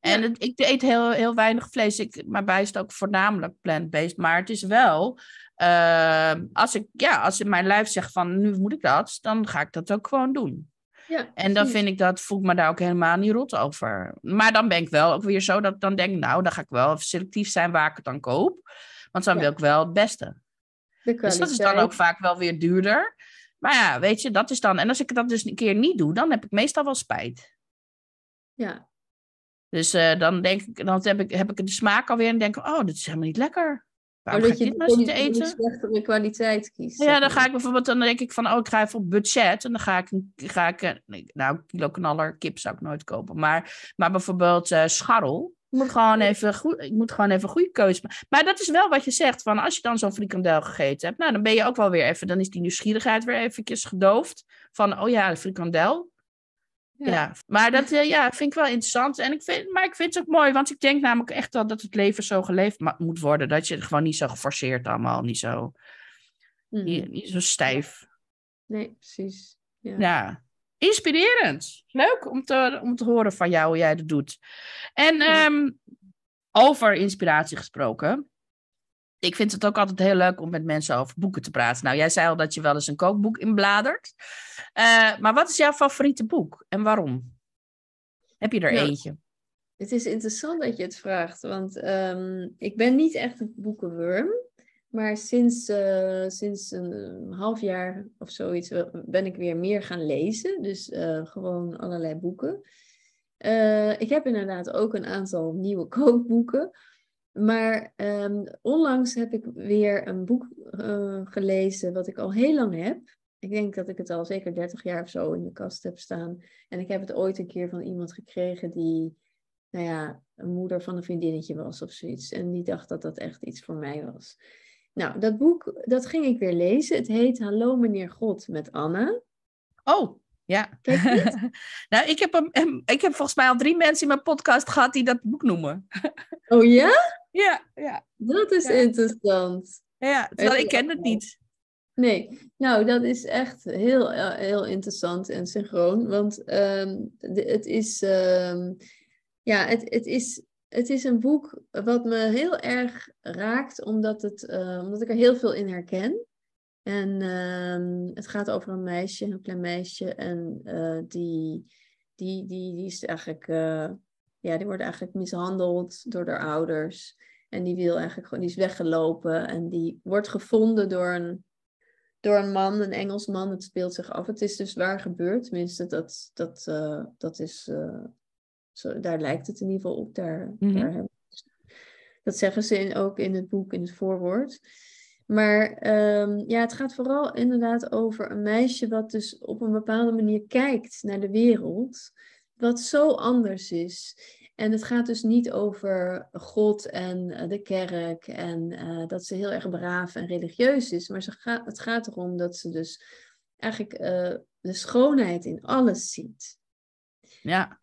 En ik eet heel, heel weinig vlees. Ik, maar bij is het ook voornamelijk plant-based. Maar het is wel... als, ik, ja, als mijn lijf zegt van nu moet ik dat, dan ga ik dat ook gewoon doen. Ja, en dan vind ik dat, voel ik me daar ook helemaal niet rot over. Maar dan ben ik wel ook weer zo dat dan denk nou, dan ga ik wel selectief zijn waar ik het dan koop. Want dan wil ik wel het beste.
Dus dat is dan ook vaak
wel weer duurder. Maar ja, weet je, dat is dan. En als ik dat dus een keer niet doe, dan heb ik meestal wel spijt. Ja. Dus eh, dan denk ik, dan heb ik, heb ik de smaak alweer en denk oh, dat is helemaal niet lekker. Waarom je dit nou eten?
slechtere kwaliteit kiest. Ja, dan ga
ik bijvoorbeeld, dan denk ik van, oh, ik ga even op budget. En dan ga ik, ga ik nou, kilo knaller, kip zou ik nooit kopen. Maar, maar bijvoorbeeld uh, scharrel. Ik moet, gewoon even goed, ik moet gewoon even een goede keuze maken. Maar dat is wel wat je zegt. Van als je dan zo'n frikandel gegeten hebt, nou, dan ben je ook wel weer even. Dan is die nieuwsgierigheid weer even gedoofd. Van, oh ja, frikandel. Ja. maar dat eh, ja, vind ik wel interessant. En ik vind, maar ik vind het ook mooi, want ik denk namelijk echt wel dat het leven zo geleefd moet worden. Dat je het gewoon niet zo geforceerd allemaal, niet zo, hmm. niet, zo stijf.
Nee, precies. Ja. ja.
Inspirerend. Leuk om te, om te horen van jou hoe jij dat doet. En ehm, over inspiratie gesproken ik vind het ook altijd heel leuk om met mensen over boeken te praten. Nou, jij zei al dat je wel eens een kookboek inbladert. Eh, maar wat is jouw favoriete boek en waarom? Heb je er nou, eentje?
Het is interessant dat je het vraagt, want ehm, ik ben niet echt een boekenworm. Maar sinds, eh, sinds een half jaar of zoiets ben ik weer meer gaan lezen. Dus eh, gewoon allerlei boeken. ik heb inderdaad ook een aantal nieuwe kookboeken. Maar ehm, onlangs heb ik weer een boek eh, gelezen wat ik al heel lang heb. Ik denk dat ik het al zeker 30 jaar of zo in de kast heb staan. En ik heb het ooit een keer van iemand gekregen die, nou ja, een moeder van een vriendinnetje was of zoiets. En die dacht dat dat echt iets voor mij was. Nou, dat boek, dat ging ik weer lezen. Het heet Hallo meneer God met Anna. Oh, ja. nou, ik heb, hem, ik heb volgens mij al drie mensen in mijn podcast gehad die dat boek noemen. oh ja? Ja, ja. Dat is interessant. Ja, terwijl ik ken het niet. Nee, nou dat is echt heel, heel interessant en synchroon. Want ehm, het, is, ehm, ja, het, het, is, het is een boek wat me heel erg raakt, omdat, het, eh, omdat ik er heel veel in herken. En ehm, het gaat over een meisje, een klein meisje. En eh, die, die, die, die, is eigenlijk, eh, ja, die wordt eigenlijk mishandeld door haar ouders. En die wil eigenlijk gewoon, die is weggelopen. En die wordt gevonden door een, door een man, een Engelsman. Het speelt zich af. Het is dus waar gebeurd. Tenminste, dat, dat, eh, dat is, zo, daar lijkt het in ieder geval op. Daar, mhm. daar dat zeggen ze in, ook in het boek, in het voorwoord. Maar ehm, ja, het gaat vooral inderdaad over een meisje wat dus op een bepaalde manier kijkt naar de wereld, wat zo anders is. En het gaat dus niet over God en eh, de kerk en eh, dat ze heel erg braaf en religieus is, maar ze het gaat erom dat ze dus eigenlijk eh, de schoonheid in alles ziet. Ja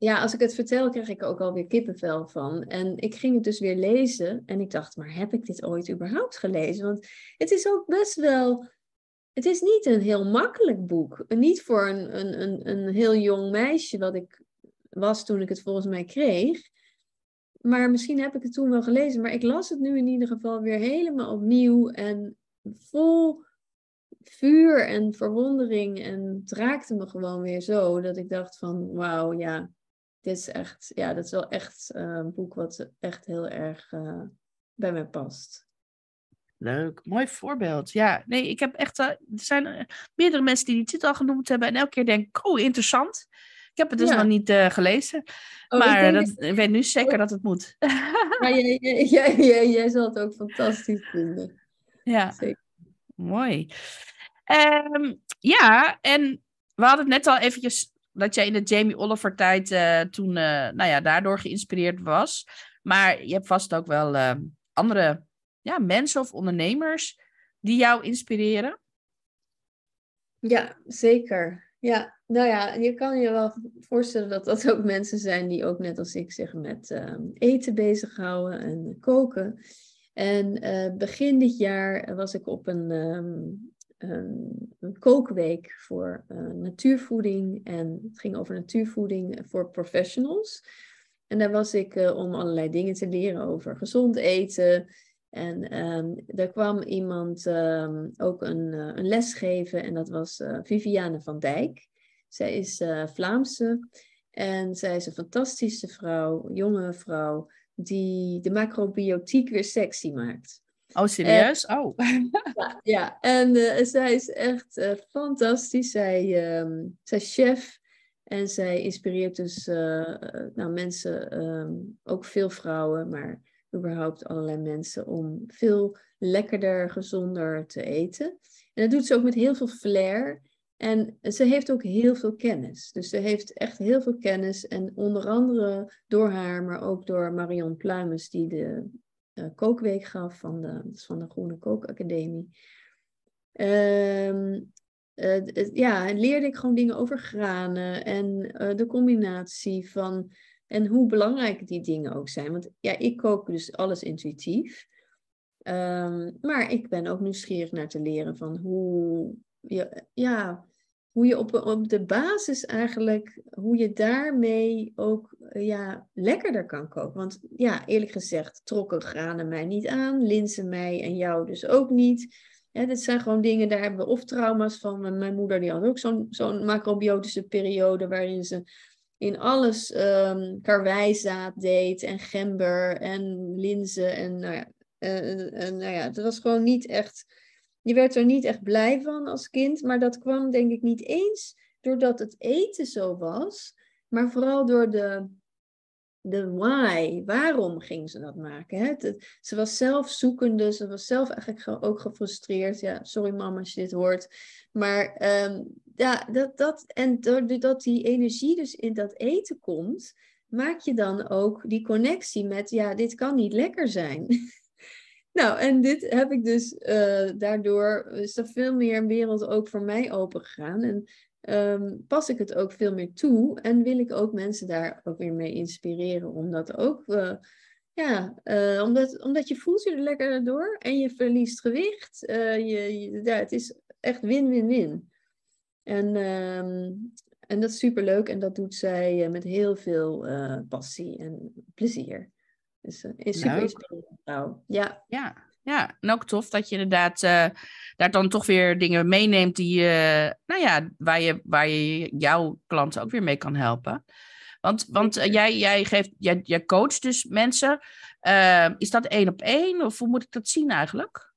ja, als ik het vertel, krijg ik er ook alweer kippenvel van. En ik ging het dus weer lezen en ik dacht, maar heb ik dit ooit überhaupt gelezen? Want het is ook best wel, het is niet een heel makkelijk boek. Niet voor een, een, een, een heel jong meisje wat ik was toen ik het volgens mij kreeg. Maar misschien heb ik het toen wel gelezen, maar ik las het nu in ieder geval weer helemaal opnieuw en vol vuur en verwondering. En het raakte me gewoon weer zo dat ik dacht van, wauw, ja, dit is echt, ja, dat is wel echt eh, een boek wat echt heel erg eh, bij mij past.
Leuk, mooi voorbeeld. Ja, nee, ik heb echt, eh, er zijn meerdere mensen die die titel al genoemd hebben en elke keer denk ik, oh, interessant. Ik heb het dus nog niet gelezen, oh, maar ik, dat, weet nu zeker dat het moet.
Maar jij, jij, jij, jij zal het ook fantastisch vinden.
Ja, mooi. Ehm, ja, en we hadden het net al eventjes dat jij in de Jamie Oliver tijd eh, toen, eh, nou ja, daardoor geïnspireerd was. Maar je hebt vast ook wel eh, andere ja, mensen of ondernemers die jou inspireren.
Ja, zeker. Ja, nou ja, je kan je wel voorstellen dat dat ook mensen zijn die ook net als ik zich met uh, eten bezighouden en koken. En begin dit jaar was ik op een ehm, een, kookweek voor eh, natuurvoeding. En het ging over natuurvoeding voor professionals. En daar was ik eh, om allerlei dingen te leren over gezond eten. En ehm, daar kwam iemand ehm, ook een, uh, een les geven en dat was Viviane van Dijk. Zij is Vlaamse en zij is een fantastische vrouw, jonge vrouw, die de macrobiotiek weer sexy maakt. Oh, serieus?
oh.
Ja, eh, en zij is echt eh, fantastisch. Zij, ehm, zij is chef en zij inspireert dus eh, nou, mensen, ehm, ook veel vrouwen, maar überhaupt allerlei mensen, om veel lekkerder, gezonder te eten. En dat doet ze ook met heel veel flair. En ze heeft ook heel veel kennis. Dus ze heeft echt heel veel kennis. En onder andere door haar, maar ook door Marion Pluimus, die de uh, kookweek gaf van de, dus van de Groene Kookacademie. Um, uh, ja, leerde ik gewoon dingen over granen en de combinatie van en hoe belangrijk die dingen ook zijn. Want ja, ik kook dus alles intuïtief. Ehm, maar ik ben ook nieuwsgierig naar te leren van hoe, ja, ja hoe je op, op de basis eigenlijk, hoe je daarmee ook eh, ja, lekkerder kan koken. Want ja, eerlijk gezegd trokken granen mij niet aan, linzen mij en jou dus ook niet. Ja, dit zijn gewoon dingen, daar hebben we of trauma's van. Mijn moeder die had ook zo'n zo'n macrobiotische periode waarin ze in alles um, karwijzaad deed en gember en linzen. En nou ja, en, eh, eh, nou ja, was gewoon niet echt je werd er niet echt blij van als kind, maar dat kwam denk ik niet eens doordat het eten zo was, maar vooral door de, de why. Waarom ging ze dat maken? Hè? Het, ze was zelf zoekende, ze was zelf eigenlijk ook gefrustreerd. Ja, sorry mama als je dit hoort. Maar ehm, ja, dat, dat, en doordat die energie dus in dat eten komt, maak je dan ook die connectie met, ja, dit kan niet lekker zijn. Nou, en dit heb ik dus, eh, daardoor is er veel meer wereld ook voor mij open gegaan. En ehm, pas ik het ook veel meer toe en wil ik ook mensen daar ook weer mee inspireren omdat ook... Eh, ja, eh, omdat, omdat je voelt je er lekker door en je verliest gewicht. je, ja, het is echt win-win-win. En, ehm, en dat is super leuk. en dat doet zij met heel veel passie en plezier is eh,
Ja. ja. Ja, en nou, ook tof dat je inderdaad eh, daar dan toch weer dingen meeneemt die, nou ja, waar je, waar je jouw klanten ook weer mee kan helpen. Want, want eh, jij, jij, geeft, jij, jij coacht dus mensen. Ehm, is dat één op één of hoe moet ik dat zien eigenlijk?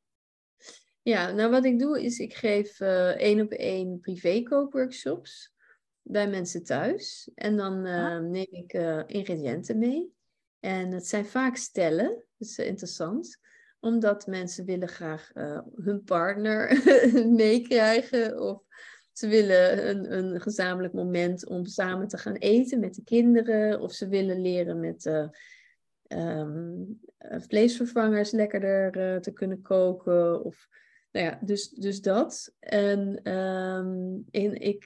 Ja, nou wat ik doe is ik geef één op één privé kookworkshops bij mensen thuis. En dan ah. neem ik ingrediënten mee. En het zijn vaak stellen, dat is interessant, omdat mensen willen graag eh, hun partner meekrijgen of ze willen een, een gezamenlijk moment om samen te gaan eten met de kinderen of ze willen leren met eh, ehm, eh, vleesvervangers lekkerder te kunnen koken of nou ja, dus, dus dat. En, um, ehm, en ik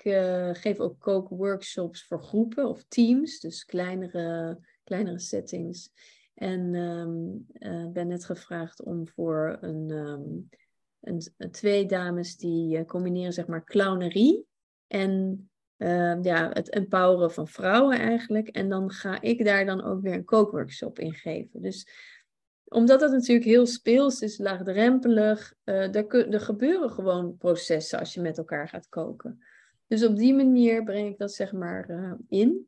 geef ook kookworkshops voor groepen of teams, dus kleinere kleinere settings. En um, ben net gevraagd om voor een, ehm, een twee dames die eh, combineren zeg maar clownerie en ehm, ja, het empoweren van vrouwen eigenlijk. En dan ga ik daar dan ook weer een kookworkshop in geven. Dus omdat dat natuurlijk heel speels is, laagdrempelig, eh, er, er gebeuren gewoon processen als je met elkaar gaat koken. Dus op die manier breng ik dat zeg maar in.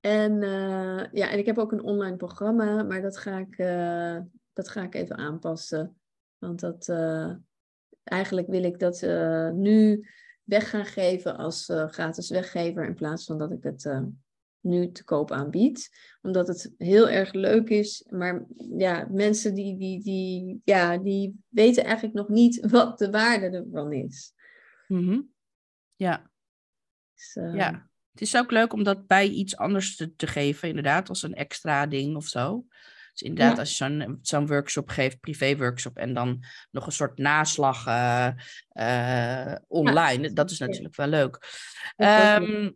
En, eh, ja, en ik heb ook een online programma, maar dat ga ik, eh, dat ga ik even aanpassen. Want dat, eh, eigenlijk wil ik dat ze nu weg gaan geven als gratis weggever in plaats van dat ik het nu te koop aanbied. Omdat het heel erg leuk is. Maar ja, mensen die, die, die, ja, die weten eigenlijk nog niet wat de waarde ervan is. Mm Ja. Dus, ja,
het is ook leuk om dat bij iets anders te, geven, inderdaad, als een extra ding of zo. Dus inderdaad, als je zo'n workshop geeft, privé-workshop, en dan nog een soort naslag eh, eh, online, dat is natuurlijk wel leuk.
Ehm,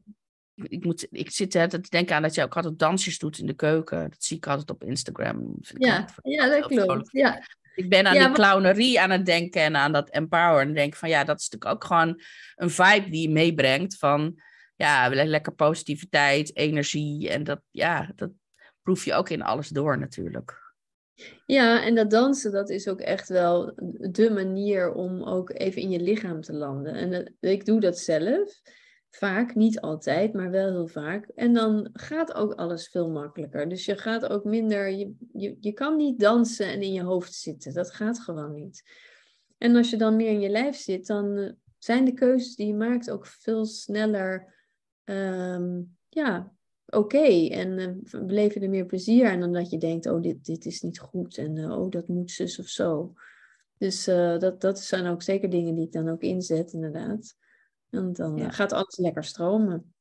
ik, moet, ik zit te denken aan dat jij ook altijd dansjes doet in de keuken. Dat zie ik altijd op Instagram. Vind ja, ik ja, dat klopt. Ja. Ik ben aan die clownerie aan het denken en aan dat empower. En denk van ja, dat is natuurlijk ook gewoon een vibe die je meebrengt van ja, lekker positiviteit, energie. En dat, ja, dat proef je ook in alles door natuurlijk.
Ja, en dat dansen, dat is ook echt wel de manier om ook even in je lichaam te landen. En eh, ik doe dat zelf. Vaak, niet altijd, maar wel heel vaak. En dan gaat ook alles veel makkelijker. Dus je gaat ook minder, je, je, je kan niet dansen en in je hoofd zitten. Dat gaat gewoon niet. En als je dan meer in je lijf zit, dan eh, zijn de keuzes die je maakt ook veel sneller um, ja, oké. En uh, beleven er meer plezier aan dan dat je denkt, oh, dit, dit is niet goed en eh, oh, dat moet zus of zo. Dus eh, dat, dat zijn ook zeker dingen die ik dan ook inzet, inderdaad. En dan gaat alles lekker stromen.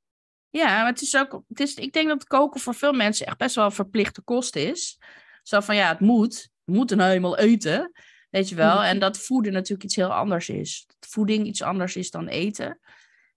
Ja, maar het is ook, het is, ik denk dat koken voor veel mensen echt best wel een verplichte kost is. Zo van ja, het moet, we moeten nou helemaal eten, weet je wel. En dat voeden natuurlijk iets heel anders is. voeding iets anders is dan eten.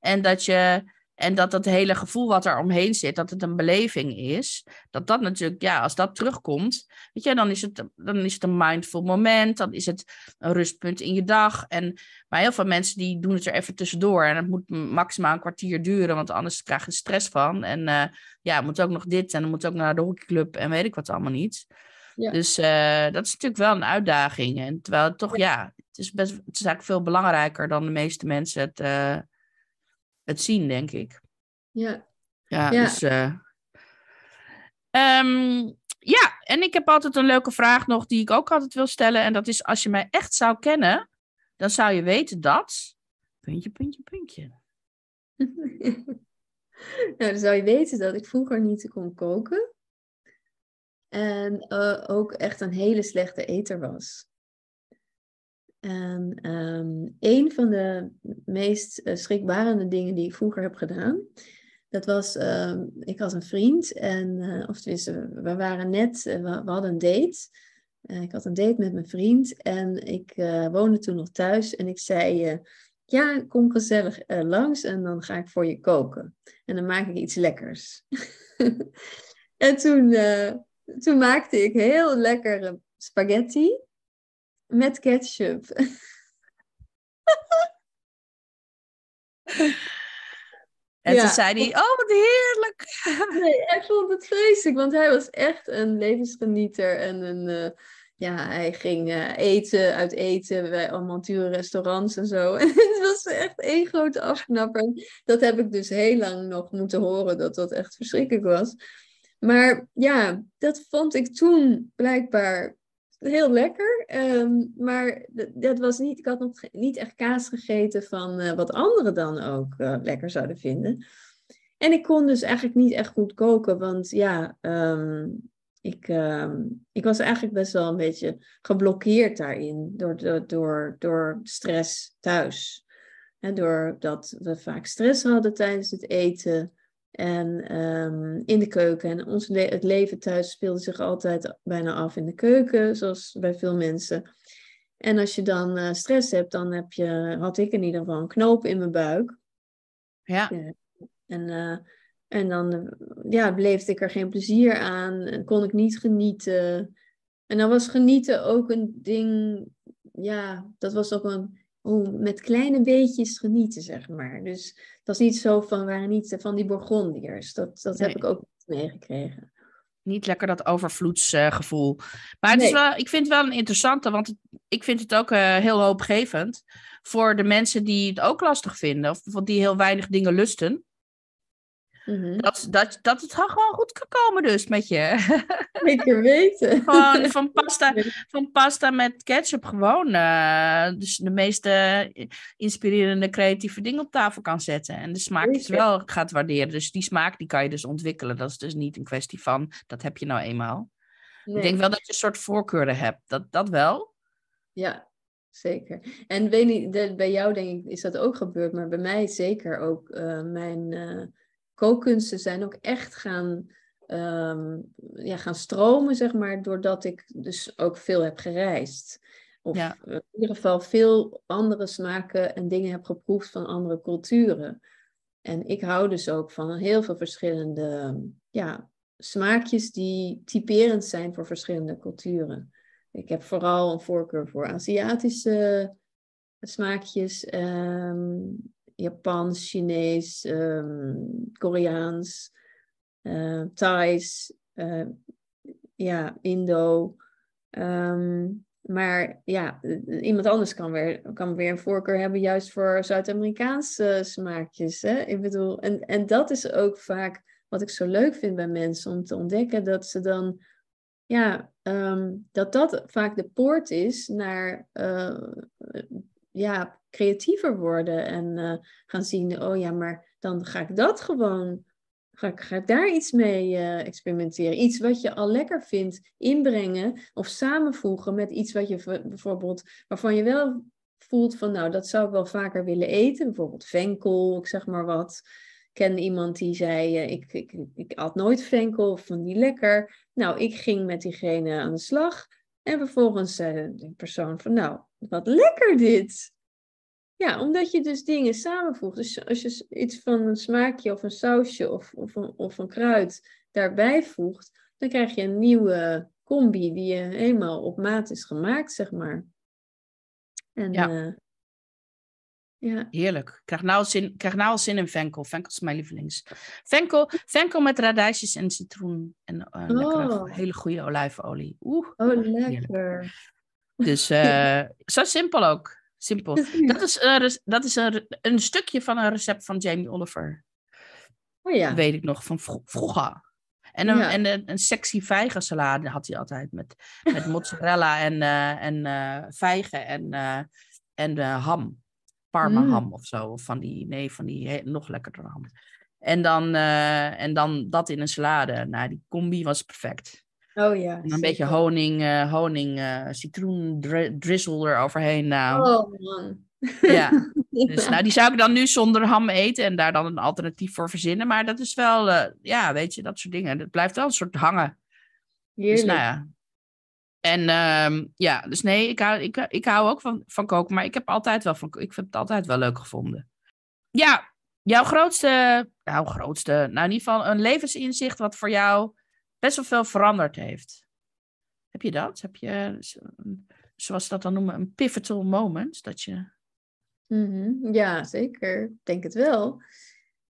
En dat je, en dat dat hele gevoel wat er omheen zit, dat het een beleving is, dat dat natuurlijk, ja, als dat terugkomt, weet je, dan is het, dan is het een mindful moment, dan is het een rustpunt in je dag. En maar heel veel mensen die doen het er even tussendoor en het moet maximaal een kwartier duren, want anders krijg je stress van. En uh, ja, moet ook nog dit en dan moet ook naar de hockeyclub en weet ik wat allemaal niet. Dus eh, dat is natuurlijk wel een uitdaging. En terwijl het toch, ja, het, is best, het is eigenlijk veel belangrijker dan de meeste mensen het. Eh, het zien, denk ik. Ja. Ja, dus... Uh, um, ja, en ik heb altijd een leuke vraag nog die ik ook altijd wil stellen. En dat is, als je mij echt zou
kennen, dan zou je weten dat... Puntje, puntje, puntje. nou, dan zou je weten dat ik vroeger niet kon koken. En uh, ook echt een hele slechte eter was. En ehm, een van de meest eh, schrikbarende dingen die ik vroeger heb gedaan, dat was, ehm, ik had een vriend, en, uh, of we waren net, eh, we, we, hadden een date. ik had een date met mijn vriend en ik woonde toen nog thuis en ik zei, ja, kom gezellig langs en dan ga ik voor je koken. En dan maak ik iets lekkers. en toen, toen maakte ik heel lekkere spaghetti met ketchup. En ja. toen zei hij, oh wat heerlijk. Nee, hij vond het vreselijk, want hij was echt een levensgenieter. En een, eh, ja, hij ging eh, eten, uit eten bij allemaal restaurants en zo. En het was echt één grote afknapper. Dat heb ik dus heel lang nog moeten horen, dat dat echt verschrikkelijk was. Maar ja, dat vond ik toen blijkbaar heel lekker. Ehm, maar dat was niet, ik had nog niet echt kaas gegeten van eh, wat anderen dan ook eh, lekker zouden vinden. En ik kon dus eigenlijk niet echt goed koken, want ja, ehm, ik, ehm, ik was eigenlijk best wel een beetje geblokkeerd daarin door, door, door, stress thuis. En doordat we vaak stress hadden tijdens het eten. En ehm, in de keuken. En ons het leven thuis speelde zich altijd bijna af in de keuken, zoals bij veel mensen. En als je dan eh, stress hebt, dan heb je, had ik in ieder geval een knoop in mijn buik. Ja. En, eh, en dan ja, beleefde ik er geen plezier aan, kon ik niet genieten. En dan was genieten ook een ding, ja, dat was ook een om met kleine beetjes genieten, zeg maar. Dus dat is niet zo van, waren niet eh, van die Bourgondiërs. Dat, dat heb ik ook meegekregen. Niet lekker dat overvloedsgevoel. maar het is wel,
ik vind het wel een interessante, want ik vind het ook eh, heel hoopgevend voor de mensen die het ook lastig vinden. Of bijvoorbeeld die heel weinig dingen lusten. Mhm. dat, dat, dat het gewoon goed kan komen dus met je.
Zeker weten.
gewoon van pasta, van pasta met ketchup gewoon. Eh, dus de meeste inspirerende creatieve dingen op tafel kan zetten. En de smaak is wel gaat waarderen. Dus die smaak die kan je dus ontwikkelen. Dat is dus niet een kwestie van, dat heb je nou eenmaal.
Ik denk wel dat je
een soort voorkeuren hebt. Dat, dat wel.
Ja, zeker. En weet niet, bij jou denk ik is dat ook gebeurd. Maar bij mij zeker ook eh, mijn... Eh, kookkunsten zijn ook echt gaan, ehm, ja, gaan stromen, zeg maar, doordat ik dus ook veel heb gereisd. Of in ieder geval veel andere smaken en dingen heb geproefd van andere culturen. En ik hou dus ook van heel veel verschillende ja, smaakjes die typerend zijn voor verschillende culturen. Ik heb vooral een voorkeur voor Aziatische smaakjes. Um, Japans, Chinees, ehm, Koreaans, uh, Thais, ehm, ja, Indo. maar ja, iemand anders kan weer, kan weer een voorkeur hebben juist voor Zuid-Amerikaanse eh, smaakjes. Hè? Ik bedoel, en, en dat is ook vaak wat ik zo leuk vind bij mensen om te ontdekken dat ze dan, ja, dat dat vaak de poort is naar eh, ja, creatiever worden en eh, gaan zien, oh ja, maar dan ga ik dat gewoon, ga ik, ga daar iets mee eh, experimenteren. Iets wat je al lekker vindt, inbrengen of samenvoegen met iets wat je bijvoorbeeld, waarvan je wel voelt van, nou, dat zou ik wel vaker willen eten. Bijvoorbeeld venkel, ik zeg maar wat. Ik ken iemand die zei, eh, ik, ik, ik had nooit venkel, of vond die lekker. Nou, ik ging met diegene aan de slag. En vervolgens zei de persoon van, nou, wat lekker dit. Ja, omdat je dus dingen samenvoegt. Dus als je iets van een smaakje of een sausje of, of, een, of een kruid daarbij voegt, dan krijg je een nieuwe combi die je helemaal op maat is gemaakt, zeg maar. En, ja. Eh,
ja. Heerlijk. Ik nou krijg nou, al zin in venkel. Venkel is mijn lievelings. Venkel, venkel met radijsjes en citroen. En uh, lekkere, oh. hele goede olijfolie. Oeh, oh, lekker. Dus eh, zo simpel ook. Simpel. Dat is, een, dat is een, stukje van een recept van Jamie Oliver. Oh ja. weet ik nog, van vroeger. En een, en een, een sexy vijgensalade had hij altijd. Met, met mozzarella en, eh, en eh, vijgen en, en ham. Parma ham mm. of zo. Of van die, nee, van die nog lekkerder ham. En dan, en dan dat in een salade. Nou, die combi was perfect.
Oh ja. En een beetje
honing, uh, honing uh, citroen drizzle eroverheen. Nou. Oh
man. Ja. Dus nou,
die zou ik dan nu zonder ham eten en daar dan een alternatief voor verzinnen. Maar dat is wel, eh, ja, weet je, dat soort dingen. Dat blijft wel een soort hangen. Dus nou ja. En ehm, ja, dus nee, ik hou, ik, ik hou ook van, van koken, maar ik heb altijd wel van, ik heb het altijd wel leuk gevonden. Ja, jouw grootste, nou grootste, nou in ieder geval een levensinzicht wat voor jou best wel veel veranderd heeft. Heb je dat? Heb je, zoals ze dat dan noemen, een pivotal moment? Dat je...
Mhm. Ja, zeker. Ik denk het wel.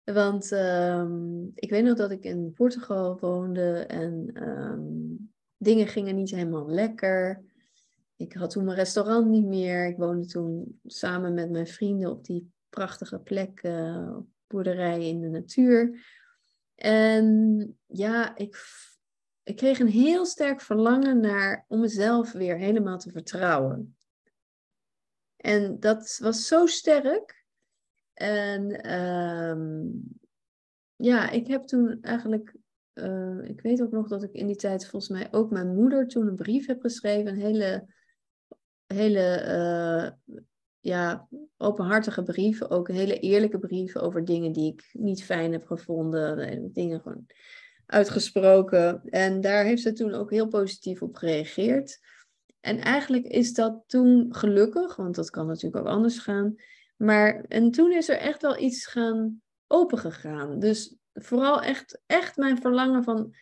Want ehm, ik weet nog dat ik in Portugal woonde en ehm, dingen gingen niet helemaal lekker. Ik had toen mijn restaurant niet meer. Ik woonde toen samen met mijn vrienden op die prachtige plek, uh, boerderij in de natuur. En ja, ik ik kreeg een heel sterk verlangen naar, om mezelf weer helemaal te vertrouwen. En dat was zo sterk. En ehm, ja, ik heb toen eigenlijk, eh, ik weet ook nog dat ik in die tijd volgens mij ook mijn moeder toen een brief heb geschreven, een hele, hele eh, ja, openhartige brief, ook een hele eerlijke brief over dingen die ik niet fijn heb gevonden, dingen gewoon uitgesproken. En daar heeft ze toen ook heel positief op gereageerd. En eigenlijk is dat toen gelukkig, want dat kan natuurlijk ook anders gaan. Maar en toen is er echt wel iets gaan opengegaan. Dus vooral echt, echt mijn verlangen van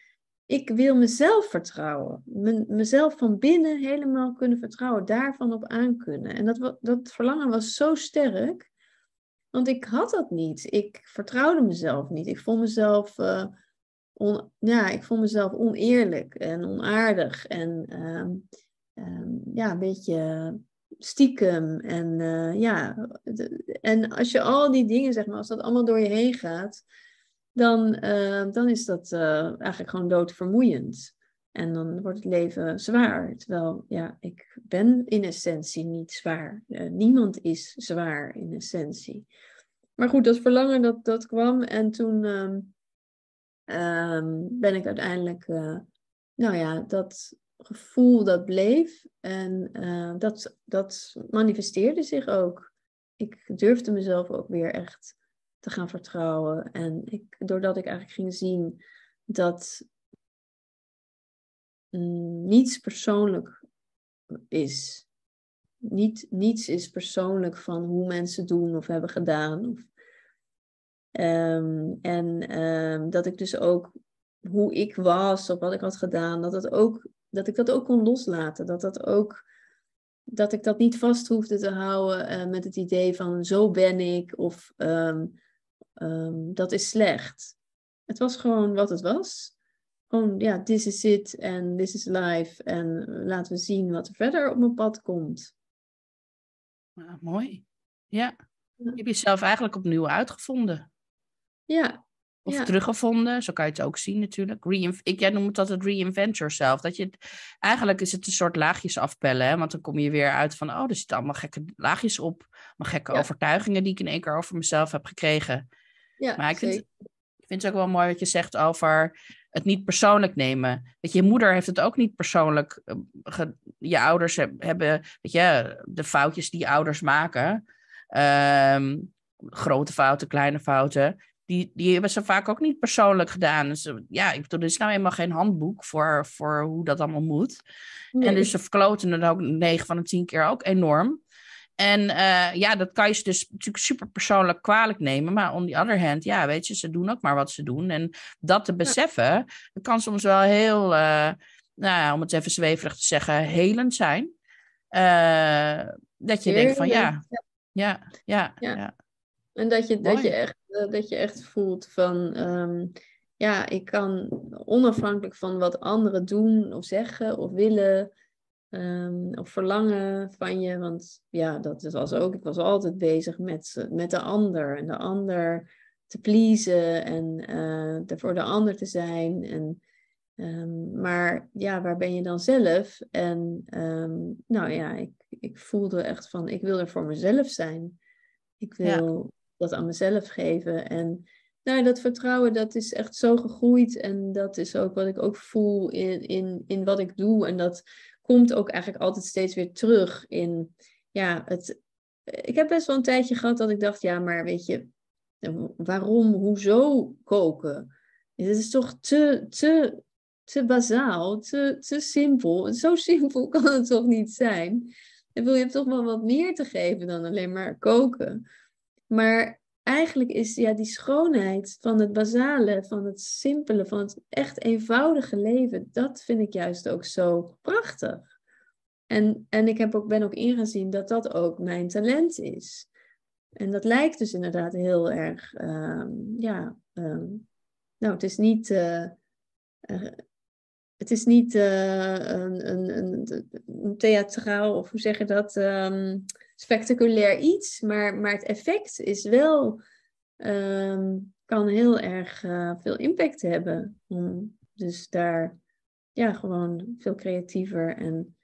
ik wil mezelf vertrouwen. mezelf van binnen helemaal kunnen vertrouwen. Daarvan op aankunnen. En dat, dat verlangen was zo sterk. Want ik had dat niet. Ik vertrouwde mezelf niet. Ik vond mezelf eh, ja, ik vond mezelf oneerlijk en onaardig en ehm, ehm, ja, een beetje stiekem. En, eh, ja, en als je al die dingen, zeg maar, als dat allemaal door je heen gaat, dan, ehm, dan is dat eh, eigenlijk gewoon doodvermoeiend. En dan wordt het leven zwaar. Terwijl, ja, ik ben in essentie niet zwaar. Eh, niemand is zwaar in essentie. Maar goed, dat verlangen dat, dat kwam en toen... Ehm, ben ik uiteindelijk, eh, nou ja, dat gevoel dat bleef en eh, dat, dat manifesteerde zich ook. Ik durfde mezelf ook weer echt te gaan vertrouwen. En ik, doordat ik eigenlijk ging zien dat mm, niets persoonlijk is. Niet, niets is persoonlijk van hoe mensen doen of hebben gedaan. Of Ehm, en ehm, dat ik dus ook hoe ik was, of wat ik had gedaan, dat, ook, dat ik dat ook kon loslaten. Dat, dat, ook, dat ik dat niet vast hoefde te houden eh, met het idee van zo ben ik of ehm, dat is slecht. Het was gewoon wat het was. Gewoon, ja, this is it en this is life. En laten we zien wat er verder op mijn pad komt.
Ah, mooi. Ja. Je hebt jezelf eigenlijk opnieuw uitgevonden. Ja. Of teruggevonden, zo kan je het ook zien natuurlijk. Reinv ik, jij noemt dat het reinvent yourself. Dat je, eigenlijk is het een soort laagjes afpellen, hè? want dan kom je weer uit van, oh, er zitten allemaal gekke laagjes op, maar gekke overtuigingen die ik in één keer over mezelf heb gekregen. Ja, maar ik vind, ik vind het ook wel mooi wat je zegt over het niet persoonlijk nemen. Dat je moeder heeft het ook niet persoonlijk. Eh, je ouders hebben, weet je, de foutjes die ouders maken. Ehm, grote fouten, kleine fouten die, die hebben ze vaak ook niet persoonlijk gedaan. Dus eh, ja, ik bedoel, er is nou helemaal geen handboek voor, voor hoe dat allemaal moet. En dus ze verkloten het ook 9 van de 10 keer ook enorm. En eh, ja, dat kan je ze dus natuurlijk super persoonlijk kwalijk nemen. Maar on the other hand, ja, weet je, ze doen ook maar wat ze doen. En dat te beseffen, dat kan soms wel heel, eh, nou, om het even zweverig te zeggen, helend zijn. dat je denkt van ja,
ja. ja. ja. En dat je, dat je, echt, eh, dat je echt voelt van, ehm, ja, ik kan onafhankelijk van wat anderen doen of zeggen of willen ehm, of verlangen van je. Want ja, dat was ook, ik was altijd bezig met, eh, met de ander en de ander te pleasen en uh, eh, er voor de ander te zijn. En, ehm, maar ja, waar ben je dan zelf? En nou ja, ik, ik voelde echt van, ik wil er voor mezelf zijn. Ik wil dat aan mezelf geven. En nou, dat vertrouwen, dat is echt zo gegroeid. En dat is ook wat ik ook voel in, in, in wat ik doe. En dat komt ook eigenlijk altijd steeds weer terug in, ja, het... Ik heb best wel een tijdje gehad dat ik dacht, ja, maar weet je, waarom, hoezo koken? Het is toch te, te, te bazaal, te, te simpel. Zo simpel kan het toch niet zijn? Ik wil je toch wel wat meer te geven dan alleen maar koken. Maar eigenlijk is ja, die schoonheid van het basale, van het simpele, van het echt eenvoudige leven, dat vind ik juist ook zo prachtig. En, en ik heb ook, ben ook ingezien dat dat ook mijn talent is. En dat lijkt dus inderdaad heel erg, ehm, ja, ehm, nou, het is niet, eh, eh, het is niet eh, een, een, een, theatraal, of hoe zeg je dat? Ehm, spectaculair iets, maar, maar het effect is wel, ehm, kan heel erg eh, veel impact hebben. dus daar ja, gewoon veel creatiever en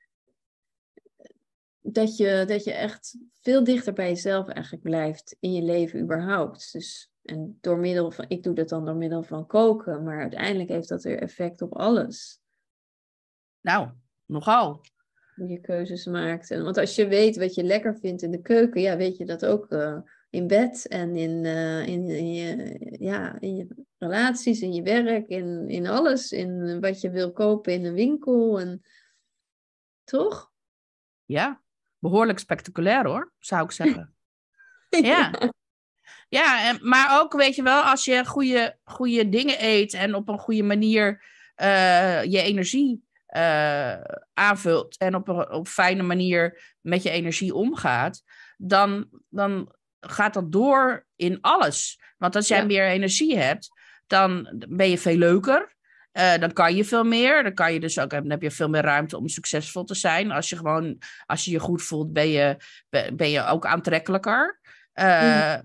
dat je, dat je echt veel dichter bij jezelf eigenlijk blijft in je leven überhaupt. Dus, en door middel van, ik doe dat dan door middel van koken, maar uiteindelijk heeft dat weer effect op alles. Nou, nogal je keuzes maakt. En, want als je weet wat je lekker vindt in de keuken, ja, weet je dat ook eh, in bed en eh, in, in, je, ja, in je relaties, in je werk, in, in alles. In wat je wil kopen in een winkel. En, toch?
Ja, behoorlijk spectaculair hoor, zou ik zeggen. ja. ja. en, maar ook weet je wel, als je goede, goede dingen eet en op een goede manier eh, je energie eh, aanvult en op een op fijne manier met je energie omgaat, dan, dan gaat dat door in alles. Want als jij meer energie hebt, dan ben je veel leuker. Eh, dan kan je veel meer. Dan, kan je dus ook, heb je veel meer ruimte om succesvol te zijn. Als je gewoon, als je, je goed voelt, ben je, ben je ook aantrekkelijker. Mhm. Eh,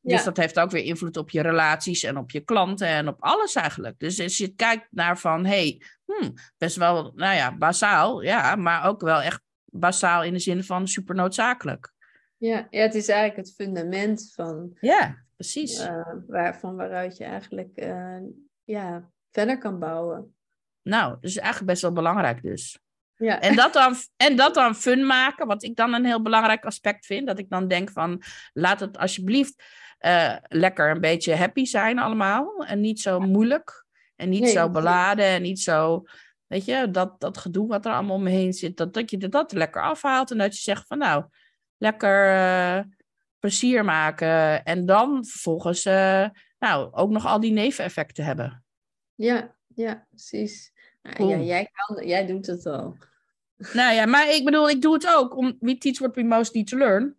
dus dat heeft ook weer invloed op je relaties en op je klanten en op alles eigenlijk. Dus als je kijkt naar van, hey, hmm, best wel, nou ja, basaal, ja, maar ook wel echt basaal in de zin van super noodzakelijk.
Ja, ja het is eigenlijk het fundament van. Ja, precies. Uh, waaruit je eigenlijk eh, ja, verder kan bouwen. Nou, dus is eigenlijk best wel belangrijk dus.
Ja. En, dat dan, en dat dan fun maken, wat ik dan een heel belangrijk aspect vind. Dat ik dan denk van, laat het alsjeblieft eh, lekker een beetje happy zijn allemaal. En niet zo moeilijk. En niet zo beladen. En niet zo, weet je, dat, dat gedoe wat er allemaal omheen zit. Dat, dat je dat lekker afhaalt. En dat je zegt van, nou, lekker eh, plezier maken. En dan vervolgens, eh, nou, ook nog al die neveneffecten hebben.
Ja, ja, precies. Nou, ja, jij,
jij doet het al. Nou ja, maar ik bedoel, ik doe het ook om we teach what we most need to learn.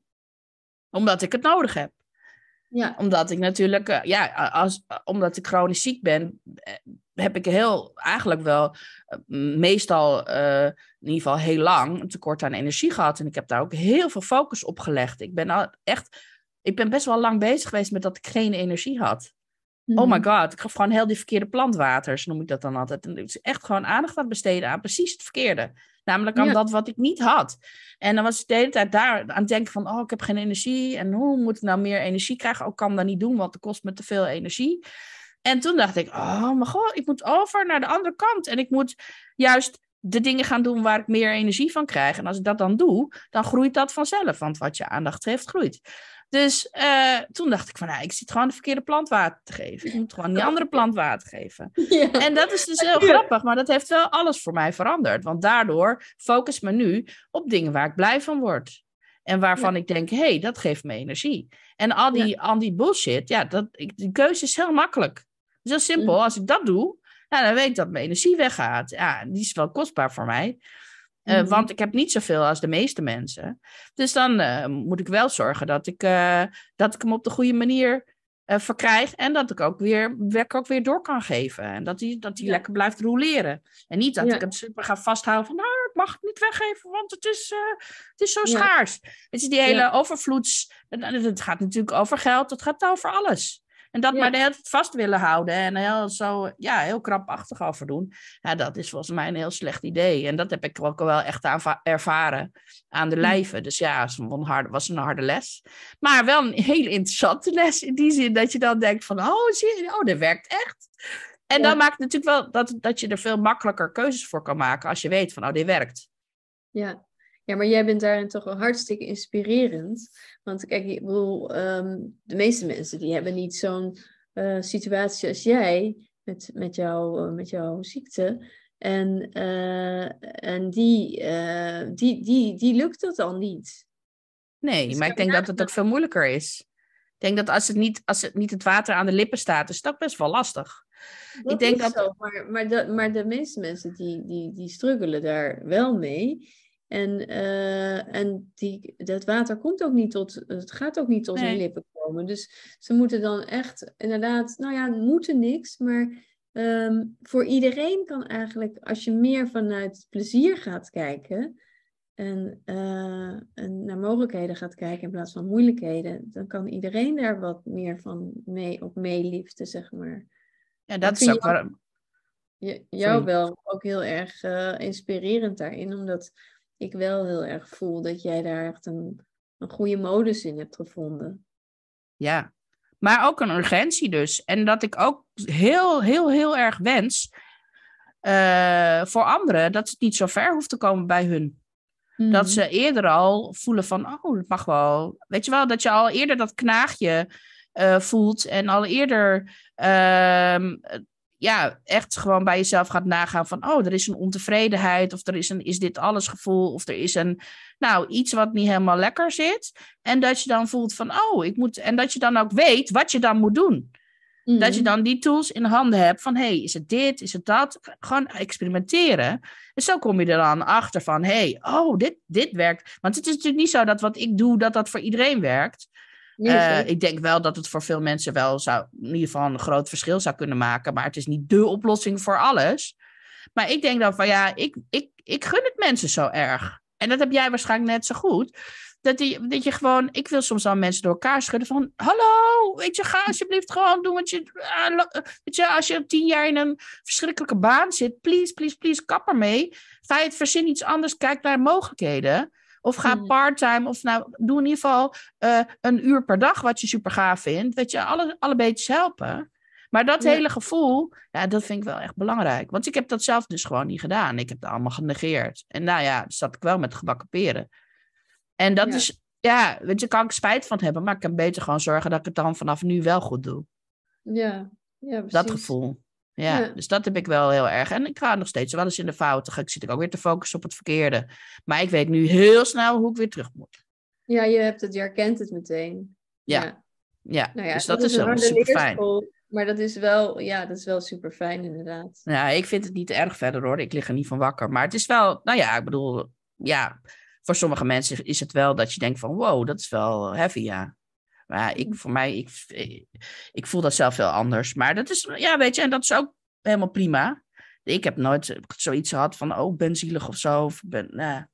Omdat ik het nodig heb. Ja. Omdat ik natuurlijk, eh, ja, als, omdat ik chronisch ziek ben, eh, heb ik heel, eigenlijk wel, eh, meestal in ieder geval heel lang, een tekort aan energie gehad. En ik heb daar ook heel veel focus op gelegd. Ik ben al echt, ik ben best wel lang bezig geweest met dat ik geen energie had. Oh mhm. my god, ik gaf gewoon heel die verkeerde plantwaters, noem ik dat dan altijd. En is echt gewoon aandacht aan besteden aan precies het verkeerde. Namelijk aan dat wat ik niet had. En dan was ik de hele tijd daar aan het denken van, oh, ik heb geen energie. En hoe moet ik nou meer energie krijgen? Oh, ik kan dat niet doen, want het kost me te veel energie. En toen dacht ik, oh mijn god, ik moet over naar de andere kant. En ik moet juist de dingen gaan doen waar ik meer energie van krijg. En als ik dat dan doe, dan groeit dat vanzelf. Want wat je aandacht geeft, groeit. Dus eh, toen dacht ik van, nou, ik zit gewoon de verkeerde plant water te geven. Ik moet gewoon die andere plant water geven. En dat is dus heel grappig, maar dat heeft wel alles voor mij veranderd. Want daardoor focus me nu op dingen waar ik blij van word. En waarvan ik denk, hé, hey, dat geeft me energie. En al die, al die bullshit, ja, dat, ik, de keuze is heel makkelijk. Het is heel simpel. Mm. Als ik dat doe, nou, dan weet ik dat mijn energie weggaat. Ja, die is wel kostbaar voor mij. Eh, mhm. Want ik heb niet zoveel als de meeste mensen. Dus dan eh, moet ik wel zorgen dat ik, eh, dat ik hem op de goede manier verkrijg. En dat ik ook weer werk ook weer door kan geven. En dat hij dat die lekker blijft roleren. En niet dat ik hem super ga vasthouden van nou, ik mag het niet weggeven, want het is, het is zo schaars. het is die hele overvloeds. Het gaat natuurlijk over geld, dat gaat over alles. En dat maar de hele tijd vast willen houden en heel, zo, ja, heel krampachtig over doen. Ja, dat is volgens mij een heel slecht idee. En dat heb ik ook wel echt aan ervaren aan de hm. lijve. Dus ja, het was een harde les. Maar wel een heel interessante les in die zin dat je dan denkt van, oh, zie oh dat werkt echt. En dan maakt het natuurlijk wel dat, dat je er veel makkelijker keuzes voor kan maken als je weet van, oh, dit werkt.
Ja, ja, maar jij bent daarin toch wel hartstikke inspirerend. Want kijk, ik bedoel, ehm, de meeste mensen die hebben niet zo'n eh, situatie als jij met, met, jou, eh, met jouw ziekte. En, eh, en die, die, die, die lukt dat dan niet. Nee, dus maar ik
denk dat het ook veel moeilijker is. Ik denk dat als het, niet, als het niet het water aan de lippen staat, is dat best wel lastig.
Dat ik denk dat... Zo, maar, maar, de, maar de meeste mensen die, die, die struggelen daar wel mee. En, eh, en die, dat water komt ook niet tot, het gaat ook niet tot nee. hun lippen komen. Dus ze moeten dan echt inderdaad, nou ja, moeten niks, maar ehm, voor iedereen kan eigenlijk, als je meer vanuit plezier gaat kijken en, eh, en naar mogelijkheden gaat kijken in plaats van moeilijkheden, dan kan iedereen daar wat meer van mee, op meelieften, zeg maar. Ja, dat, is ook jou, wel ook heel erg eh, inspirerend daarin, omdat ik wel heel erg voel dat jij daar echt een, een goede modus in hebt gevonden.
Ja, maar ook een urgentie dus. En dat ik ook heel, heel, heel erg wens eh, voor anderen dat het niet zo ver hoeft te komen bij hun. Dat mhm. ze eerder al voelen van, oh, dat mag wel. Weet je wel, dat je al eerder dat knaagje eh, voelt en al eerder ehm, ja, echt gewoon bij jezelf gaat nagaan van, oh, er is een ontevredenheid of er is een is dit alles gevoel of er is een, nou, iets wat niet helemaal lekker zit. En dat je dan voelt van, oh, ik moet, en dat je dan ook weet wat je dan moet doen. Dat je mm. dan die tools in handen hebt van, hey, is het dit, is het dat? Gewoon experimenteren. En zo kom je er dan achter van, hey, oh, dit, dit werkt. Want het is natuurlijk niet zo dat wat ik doe, dat dat voor iedereen werkt. Eh, ik denk wel dat het voor veel mensen wel zou, in ieder geval een groot verschil zou kunnen maken. Maar het is niet dé oplossing voor alles. Maar ik denk dan van ja, ik, ik, ik gun het mensen zo erg. En dat heb jij waarschijnlijk net zo goed. Dat, die, dat je gewoon, ik wil soms al mensen door elkaar schudden van, hallo, weet je, ga alsjeblieft gewoon doen wat je, eh, weet je, als je tien jaar in een verschrikkelijke baan zit, please, please, please, kapper mee. het verzin iets anders, kijk naar mogelijkheden. Of ga mm. parttime Of nou, doe in ieder geval eh, een uur per dag wat je super gaaf vindt. Dat je alle, alle beetjes helpen. Maar dat hele gevoel, ja, dat vind ik wel echt belangrijk. Want ik heb dat zelf dus gewoon niet gedaan. Ik heb het allemaal genegeerd. En nou ja, zat ik wel met gebakken peren. En dat is, ja, weet je, kan ik spijt van hebben. Maar ik kan beter gewoon zorgen dat ik het dan vanaf nu wel goed doe.
Ja, ja Dat
gevoel. Ja, dus dat heb ik wel heel erg. En ik ga nog steeds wel eens in de fouten. Ik zit ook weer te focussen op het verkeerde. Maar ik weet nu heel snel hoe ik weer terug moet.
Ja, je, hebt het, je herkent het meteen.
Ja, ja. Nou ja dus dat, is, wel super fijn.
Maar dat is wel, ja, dat is wel super fijn inderdaad.
Ja, ik vind het niet erg verder hoor. Ik lig er niet van wakker. Maar het is wel, nou ja, ik bedoel, ja, voor sommige mensen is het wel dat je denkt van wow, dat is wel heavy, ja. Maar ik, voor mij, ik, ik, voel dat zelf heel anders. Maar dat is, ja, weet je, en dat is ook helemaal prima. Ik heb nooit zoiets gehad van, ook oh, ben zielig of zo. Of ben, nee nou,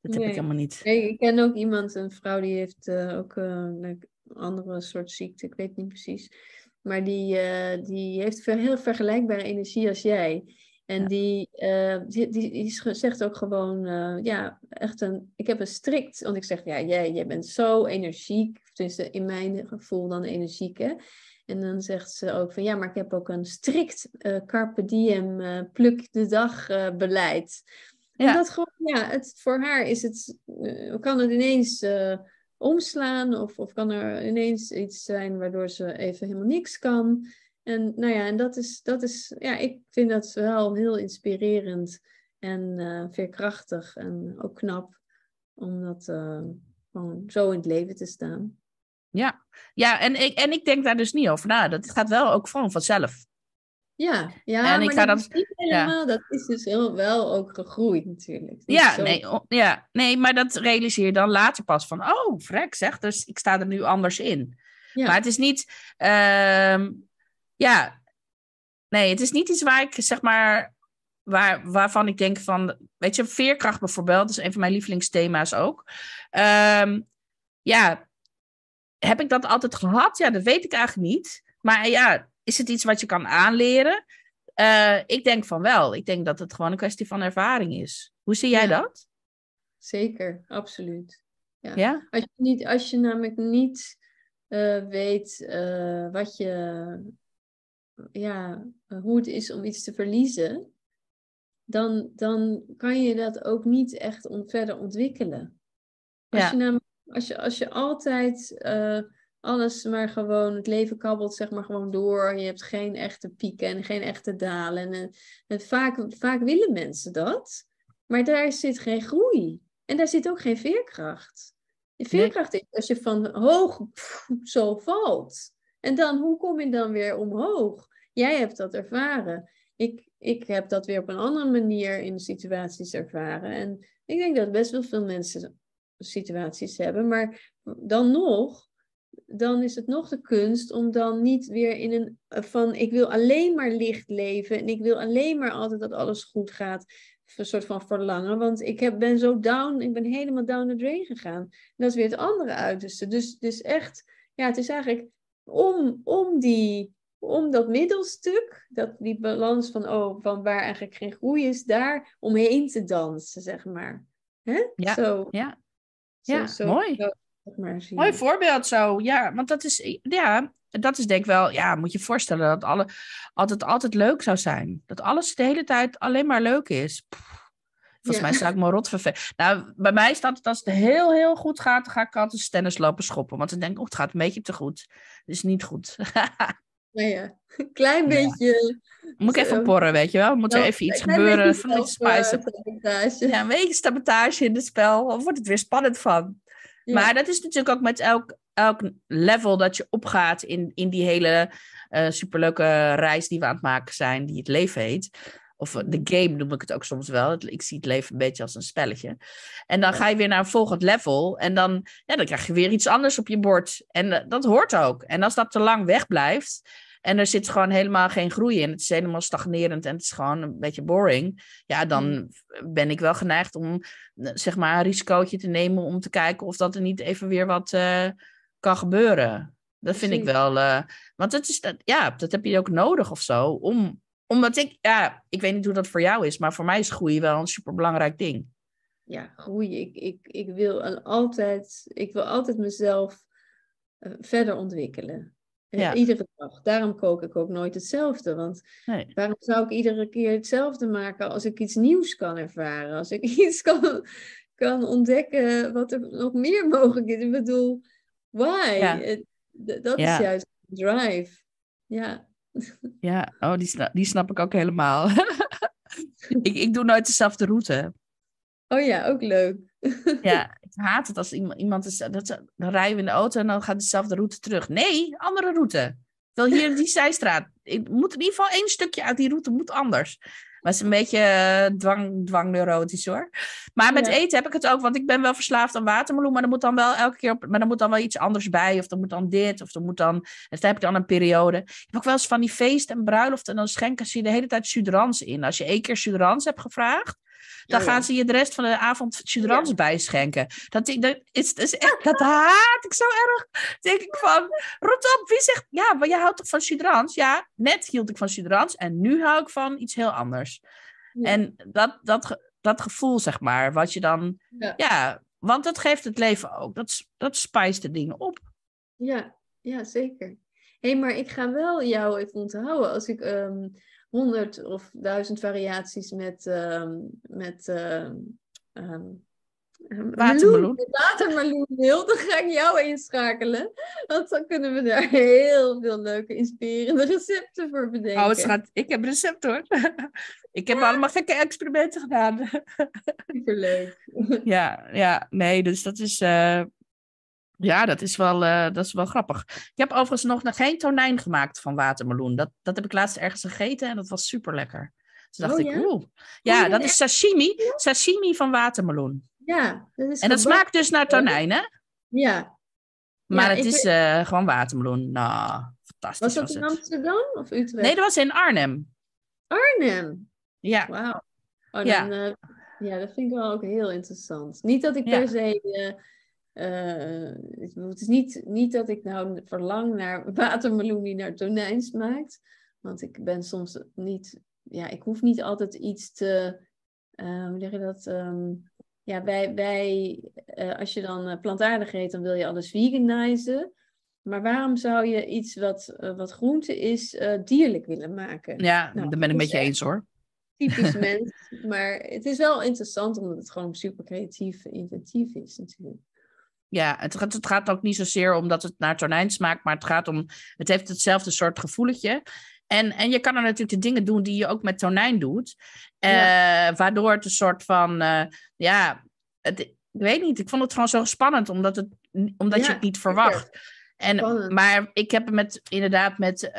dat heb ik helemaal niet.
Nee, ik ken ook iemand, een vrouw, die heeft eh, ook eh, een andere soort ziekte. Ik weet niet precies. Maar die, uh, die heeft heel vergelijkbare energie als jij. En eh, die, die, die, zegt ook gewoon, eh, ja, echt een, ik heb een strikt, want ik zeg, ja, jij, jij bent zo energiek, tenminste, in mijn gevoel dan energiek, hè. En dan zegt ze ook van, ja, maar ik heb ook een strikt uh, carpe diem, pluk de dag beleid. En dat gewoon, ja, het, voor haar is het, kan het ineens omslaan of, of kan er ineens iets zijn waardoor ze even helemaal niks kan. En nou ja, en dat is, dat is ja, ik vind dat wel heel inspirerend en uh, veerkrachtig en ook knap om dat eh, gewoon zo in het leven te staan.
Ja, ja en, ik, en ik denk daar dus niet over na. Dat gaat wel ook gewoon vanzelf.
Ja, ja en ik ga dat, is niet helemaal, dat is dus heel wel ook gegroeid natuurlijk. ja, nee,
ja, nee, maar dat realiseer je dan later pas van, oh, vrek zeg, dus ik sta er nu anders in. Ja. Maar het is niet, ehm, ja, nee, het is niet iets waar ik zeg maar, waar, waarvan ik denk van, weet je, veerkracht bijvoorbeeld, dat is een van mijn lievelingsthema's ook. Ehm, ja, heb ik dat altijd gehad? Ja, dat weet ik eigenlijk niet. Maar ja, is het iets wat je kan aanleren? Eh, ik denk van wel. Ik denk dat het gewoon een kwestie van ervaring is. Hoe
zie jij dat? Zeker, absoluut. Ja. Als, je niet, als je namelijk niet eh, weet eh, wat je ja, eh, hoe het is om iets te verliezen, dan, dan kan je dat ook niet echt verder ontwikkelen. Als, je als, je, als je altijd eh, alles maar gewoon, het leven kabbelt zeg maar gewoon door. Je hebt geen echte pieken en geen echte dalen. En, en vaak, vaak willen mensen dat, maar daar zit geen groei. En daar zit ook geen veerkracht. De veerkracht is als je van hoog zo valt. En dan, hoe kom je dan weer omhoog? Jij hebt dat ervaren. Ik, ik heb dat weer op een andere manier in situaties ervaren. En ik denk dat best wel veel mensen situaties hebben. Maar dan nog, dan is het nog de kunst om dan niet weer in een van ik wil alleen maar licht leven en ik wil alleen maar altijd dat alles goed gaat. Een soort van verlangen, want ik heb, ben zo down, ik ben helemaal down the drain gegaan. En dat is weer het andere uiterste. Dus, dus echt, ja, het is eigenlijk om, om die om dat middelstuk, dat, die balans van, oh, van waar eigenlijk geen groei is, daar omheen te dansen, zeg maar. Hè? Ja, zo. ja. ja zo, mooi. Zo, mooi
voorbeeld zo, ja. Want dat is, ja, dat is denk ik wel, ja, moet je voorstellen dat alle, altijd, altijd leuk zou zijn. Dat alles de hele tijd alleen maar leuk is. Volgens mij sta ik me rot vervelen. Nou, bij mij staat het als het heel, heel goed gaat, dan ga ik altijd stennis lopen schoppen. Want dan denk ik, oh, het gaat een beetje te goed. Het is niet goed.
Maar ja, een klein beetje. Moet ik even porren, weet je
wel? Moet er oh, even iets gebeuren? Beetje iets
spice
ja, een beetje sabotage in het spel. Of wordt het weer spannend van? Maar dat is natuurlijk ook met elk, elk level dat je opgaat in, in die hele eh, superleuke reis die we aan het maken zijn, die het leven heet. Of de game noem ik het ook soms wel. Ik zie het leven een beetje als een spelletje. En dan ga je weer naar een volgend level. En dan, ja, dan krijg je weer iets anders op je bord. En eh, dat hoort ook. En als dat te lang wegblijft. En er zit gewoon helemaal geen groei in. Het is helemaal stagnerend en het is gewoon een beetje boring. Ja, dan mm. ben ik wel geneigd om eh, zeg maar een risicootje te nemen om te kijken of dat er niet even weer wat eh, kan gebeuren. Dat vind ik wel. want dat is dat, ja, dat heb je ook nodig of zo om omdat ik, ja, ik weet niet hoe dat voor jou is, maar voor mij is groei wel een superbelangrijk ding.
Ja, groei. Ik, ik, ik, wil, altijd, ik wil altijd mezelf eh, verder ontwikkelen.
Eh, iedere
dag. Daarom kook ik ook nooit hetzelfde. Want waarom zou ik iedere keer hetzelfde maken als ik iets nieuws kan ervaren? Als ik iets kan, kan ontdekken wat er nog meer mogelijk is. Ik bedoel, why? Dat is ja. juist drive. Ja.
Ja, oh, die, die snap ik ook helemaal. ik, ik doe nooit dezelfde route. Oh ja, ook leuk. ja, ik haat het als iemand, iemand is, dat, dan rijden we in de auto en dan gaat dezelfde route terug. Nee, andere route. wel hier die zijstraat. Ik moet in ieder geval één stukje uit die route moet anders. Maar het is een beetje eh, dwang, dwangneurotisch hoor. Maar met eten heb ik het ook, want ik ben wel verslaafd aan watermeloen, maar dan moet dan wel elke keer maar dan moet dan wel iets anders bij. Of dan moet dan dit, of dan moet dan. heb ik dan een periode. Ik heb ook wel eens van die feest en bruiloft en dan schenken ze je de hele tijd sudrans in. Als je één keer sudrans hebt gevraagd, dan gaan ze je de rest van de avond chudrans bijschenken. Dat, dat, is, dat, is echt, dat haat ik zo erg. denk ik van, rot op, wie zegt... Ja, maar jij houdt toch van chudrans? Ja, net hield ik van chudrans en nu hou ik van iets heel anders. En dat, dat, dat gevoel, zeg maar, wat je dan... Ja. want dat geeft het leven ook. Dat, dat spijst de dingen op.
Ja, ja zeker hey, maar ik ga wel jou even onthouden als ik ehm, honderd of duizend variaties met, um, met um, watermeloen. watermeloen wil, dan ga ik jou inschakelen. Want dan kunnen we daar heel veel leuke, inspirerende recepten voor bedenken. Oh schat,
ik heb recepten hoor. ik heb allemaal gekke experimenten gedaan.
Superleuk.
ja, ja, nee, dus dat is... Eh, ja, dat is, wel, eh, dat is wel grappig. Ik heb overigens nog, nog geen tonijn gemaakt van watermeloen. Dat, dat heb ik laatst ergens gegeten en dat was super lekker. Toen dacht oh, ik, oeh. Oh, ja, dat is sashimi. Sashimi van watermeloen.
Ja, dat is En dat smaakt dus naar oh, tonijn, hè? Ja. Maar het is
eh, gewoon watermeloen. Nou, fantastisch. Was dat in
Amsterdam of Utrecht? Nee, dat was
in Arnhem.
Arnhem? Ja. Wauw. ja. Eh, ja, dat vind ik wel ook heel interessant. Niet dat ik per se eh, het is niet, niet dat ik nou verlang naar watermeloen die naar tonijn smaakt. Want ik ben soms niet, ja, ik hoef niet altijd iets te, eh, hoe zeg je dat? Ehm, ja, wij, wij eh, als je dan plantaardig eet, dan wil je alles veganizen. Maar waarom zou je iets wat, wat groente is, dierlijk willen maken? Ja, nou, daar ben ik met je eens hoor typisch mens. Maar het is wel interessant omdat het gewoon super creatief, en inventief is natuurlijk
ja, het gaat, het gaat ook niet zozeer om dat het naar tonijn smaakt, maar het gaat om, het heeft hetzelfde soort gevoeletje. En, en je kan er natuurlijk de dingen doen die je ook met tonijn doet, eh, waardoor het een soort van, eh, ja, het, ik weet niet, ik vond het gewoon zo spannend, omdat, het, omdat je het niet verwacht. En, maar ik heb met, inderdaad met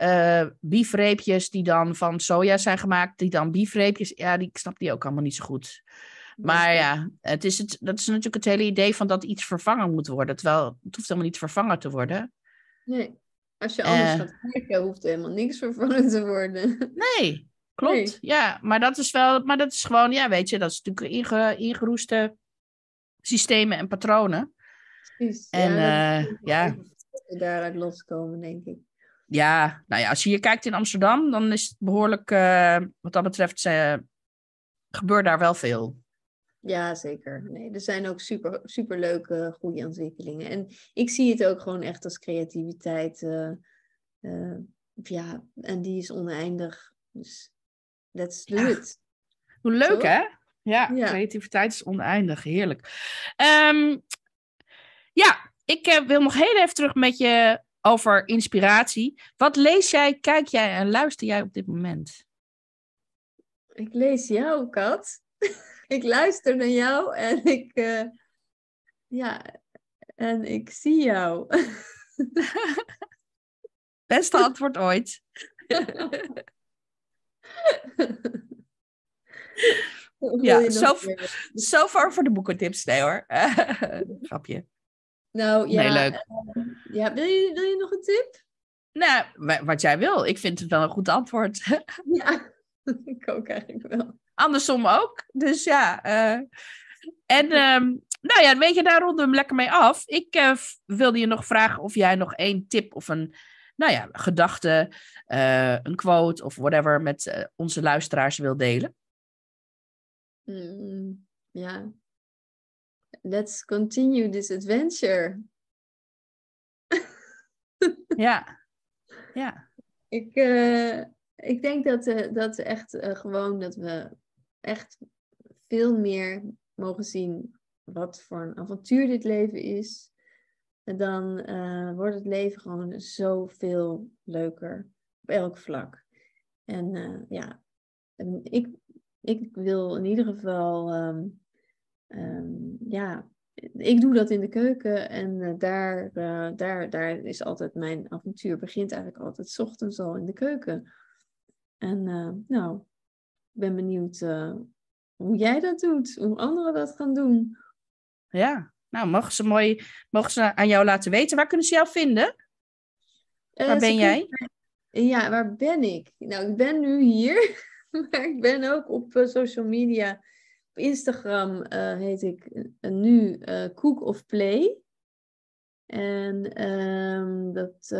eh, biefreepjes die dan van soja zijn gemaakt, die dan biefreepjes, ja, die, ik snap die ook allemaal niet zo goed. Maar ja, het is het, dat is natuurlijk het hele idee van dat iets vervangen moet worden. Terwijl het hoeft helemaal niet vervangen te worden.
Nee, als je anders eh. gaat kijken, hoeft helemaal niks vervangen te worden.
Nee, klopt. Ja, maar dat is wel, maar dat is gewoon, ja, weet je, dat is natuurlijk ingeroeste systemen en patronen. Precies. En eh, ja. Uh, ja.
Daaruit loskomen, denk ik.
Ja, nou ja, als je hier kijkt in Amsterdam, dan is het behoorlijk, eh, wat dat betreft, gebeurt daar wel veel.
Ja, zeker. Nee, er zijn ook super, super leuke, goede ontwikkelingen. En ik zie het ook gewoon echt als creativiteit. Eh, eh, ja, en die is oneindig. Dus let's do it. Hoe leuk, hè? Ja,
creativiteit is oneindig. Heerlijk. Ehm, ja, ik eh, wil nog heel even terug met je over inspiratie. Wat lees jij, kijk jij en luister jij op dit moment?
Ik lees jou, Kat. ik luister naar jou en ik, eh, ja, en ik zie jou. Beste antwoord ooit. ja, zo, zo far voor de boekentips. Nee hoor. Grapje. Nou ja, nee, leuk. Eh, ja wil, je, wil je nog een tip?
Nou, wat jij wil. Ik vind het wel een goed antwoord. ja, ik ook eigenlijk wel andersom ook. Dus ja. Eh. en ehm, nou ja, weet daar ronden we hem lekker mee af. Ik eh, wilde je nog vragen of jij nog één tip of een nou ja, gedachte, eh, een quote of whatever met onze luisteraars wil delen.
Mm, ja. Let's continue this adventure. ja. Ja. Ik, ik denk dat, dat echt gewoon dat we echt veel meer mogen zien wat voor een avontuur dit leven is, dan eh, wordt het leven gewoon zoveel leuker op elk vlak. En eh, ja, ik, ik wil in ieder geval, ehm, ehm, ja, ik doe dat in de keuken en eh, daar, daar, daar is altijd mijn avontuur, begint eigenlijk altijd ochtends al in de keuken. En nou, ben benieuwd eh, hoe jij dat doet, hoe anderen dat gaan doen. Ja, nou mogen ze mooi mogen ze aan jou laten weten. Waar kunnen
ze jou vinden?
Eh, waar ben jij? Ja, waar ben ik? Nou, ik ben nu hier, maar ik ben ook op eh, social media. Op Instagram heet ik nu Cook of Play. En ehm, dat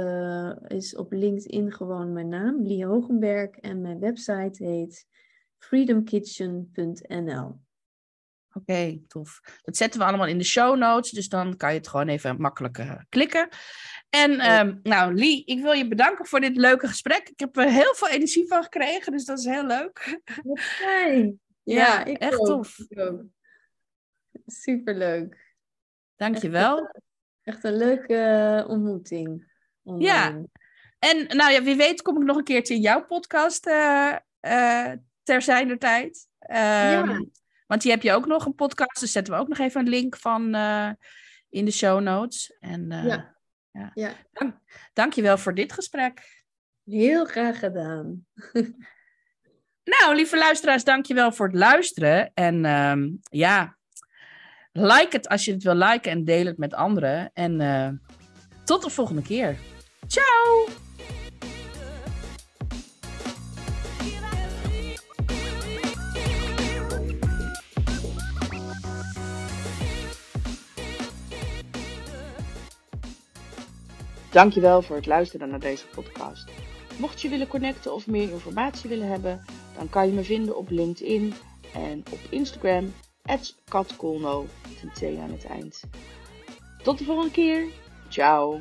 is op LinkedIn gewoon mijn naam, Lee Hogenberg. En mijn website heet freedomkitchen.nl. Oké, tof.
Dat zetten we allemaal in de show notes, dus dan kan je het gewoon even makkelijk eh, klikken. En ja. Ehm, nou, Lee, ik wil je bedanken voor dit leuke gesprek. Ik heb er eh, heel veel energie van gekregen, dus dat is heel leuk. fijn. Ja, echt tof.
Superleuk. Dankjewel. Echt, een, eh, echt een leuke ontmoeting. Ja. En nou ja, wie weet kom ik nog een keertje
in jouw podcast uh, ter zijner tijd. Ehm, ja. Want die heb je ook nog een podcast. Dus zetten we ook nog even een link van eh, in de show notes. En, uh, ja. Ja. dankjewel voor dit gesprek. Heel graag gedaan. nou, lieve luisteraars, dankjewel voor het luisteren. En ehm, ja, like het als je het wil liken en deel het met anderen. En eh, tot de volgende keer. Ciao! Dankjewel voor het luisteren naar deze podcast. Mocht je willen connecten of meer informatie willen hebben, dan kan je me vinden op LinkedIn en op Instagram @katkolno aan het eind. Tot de volgende keer. Ciao.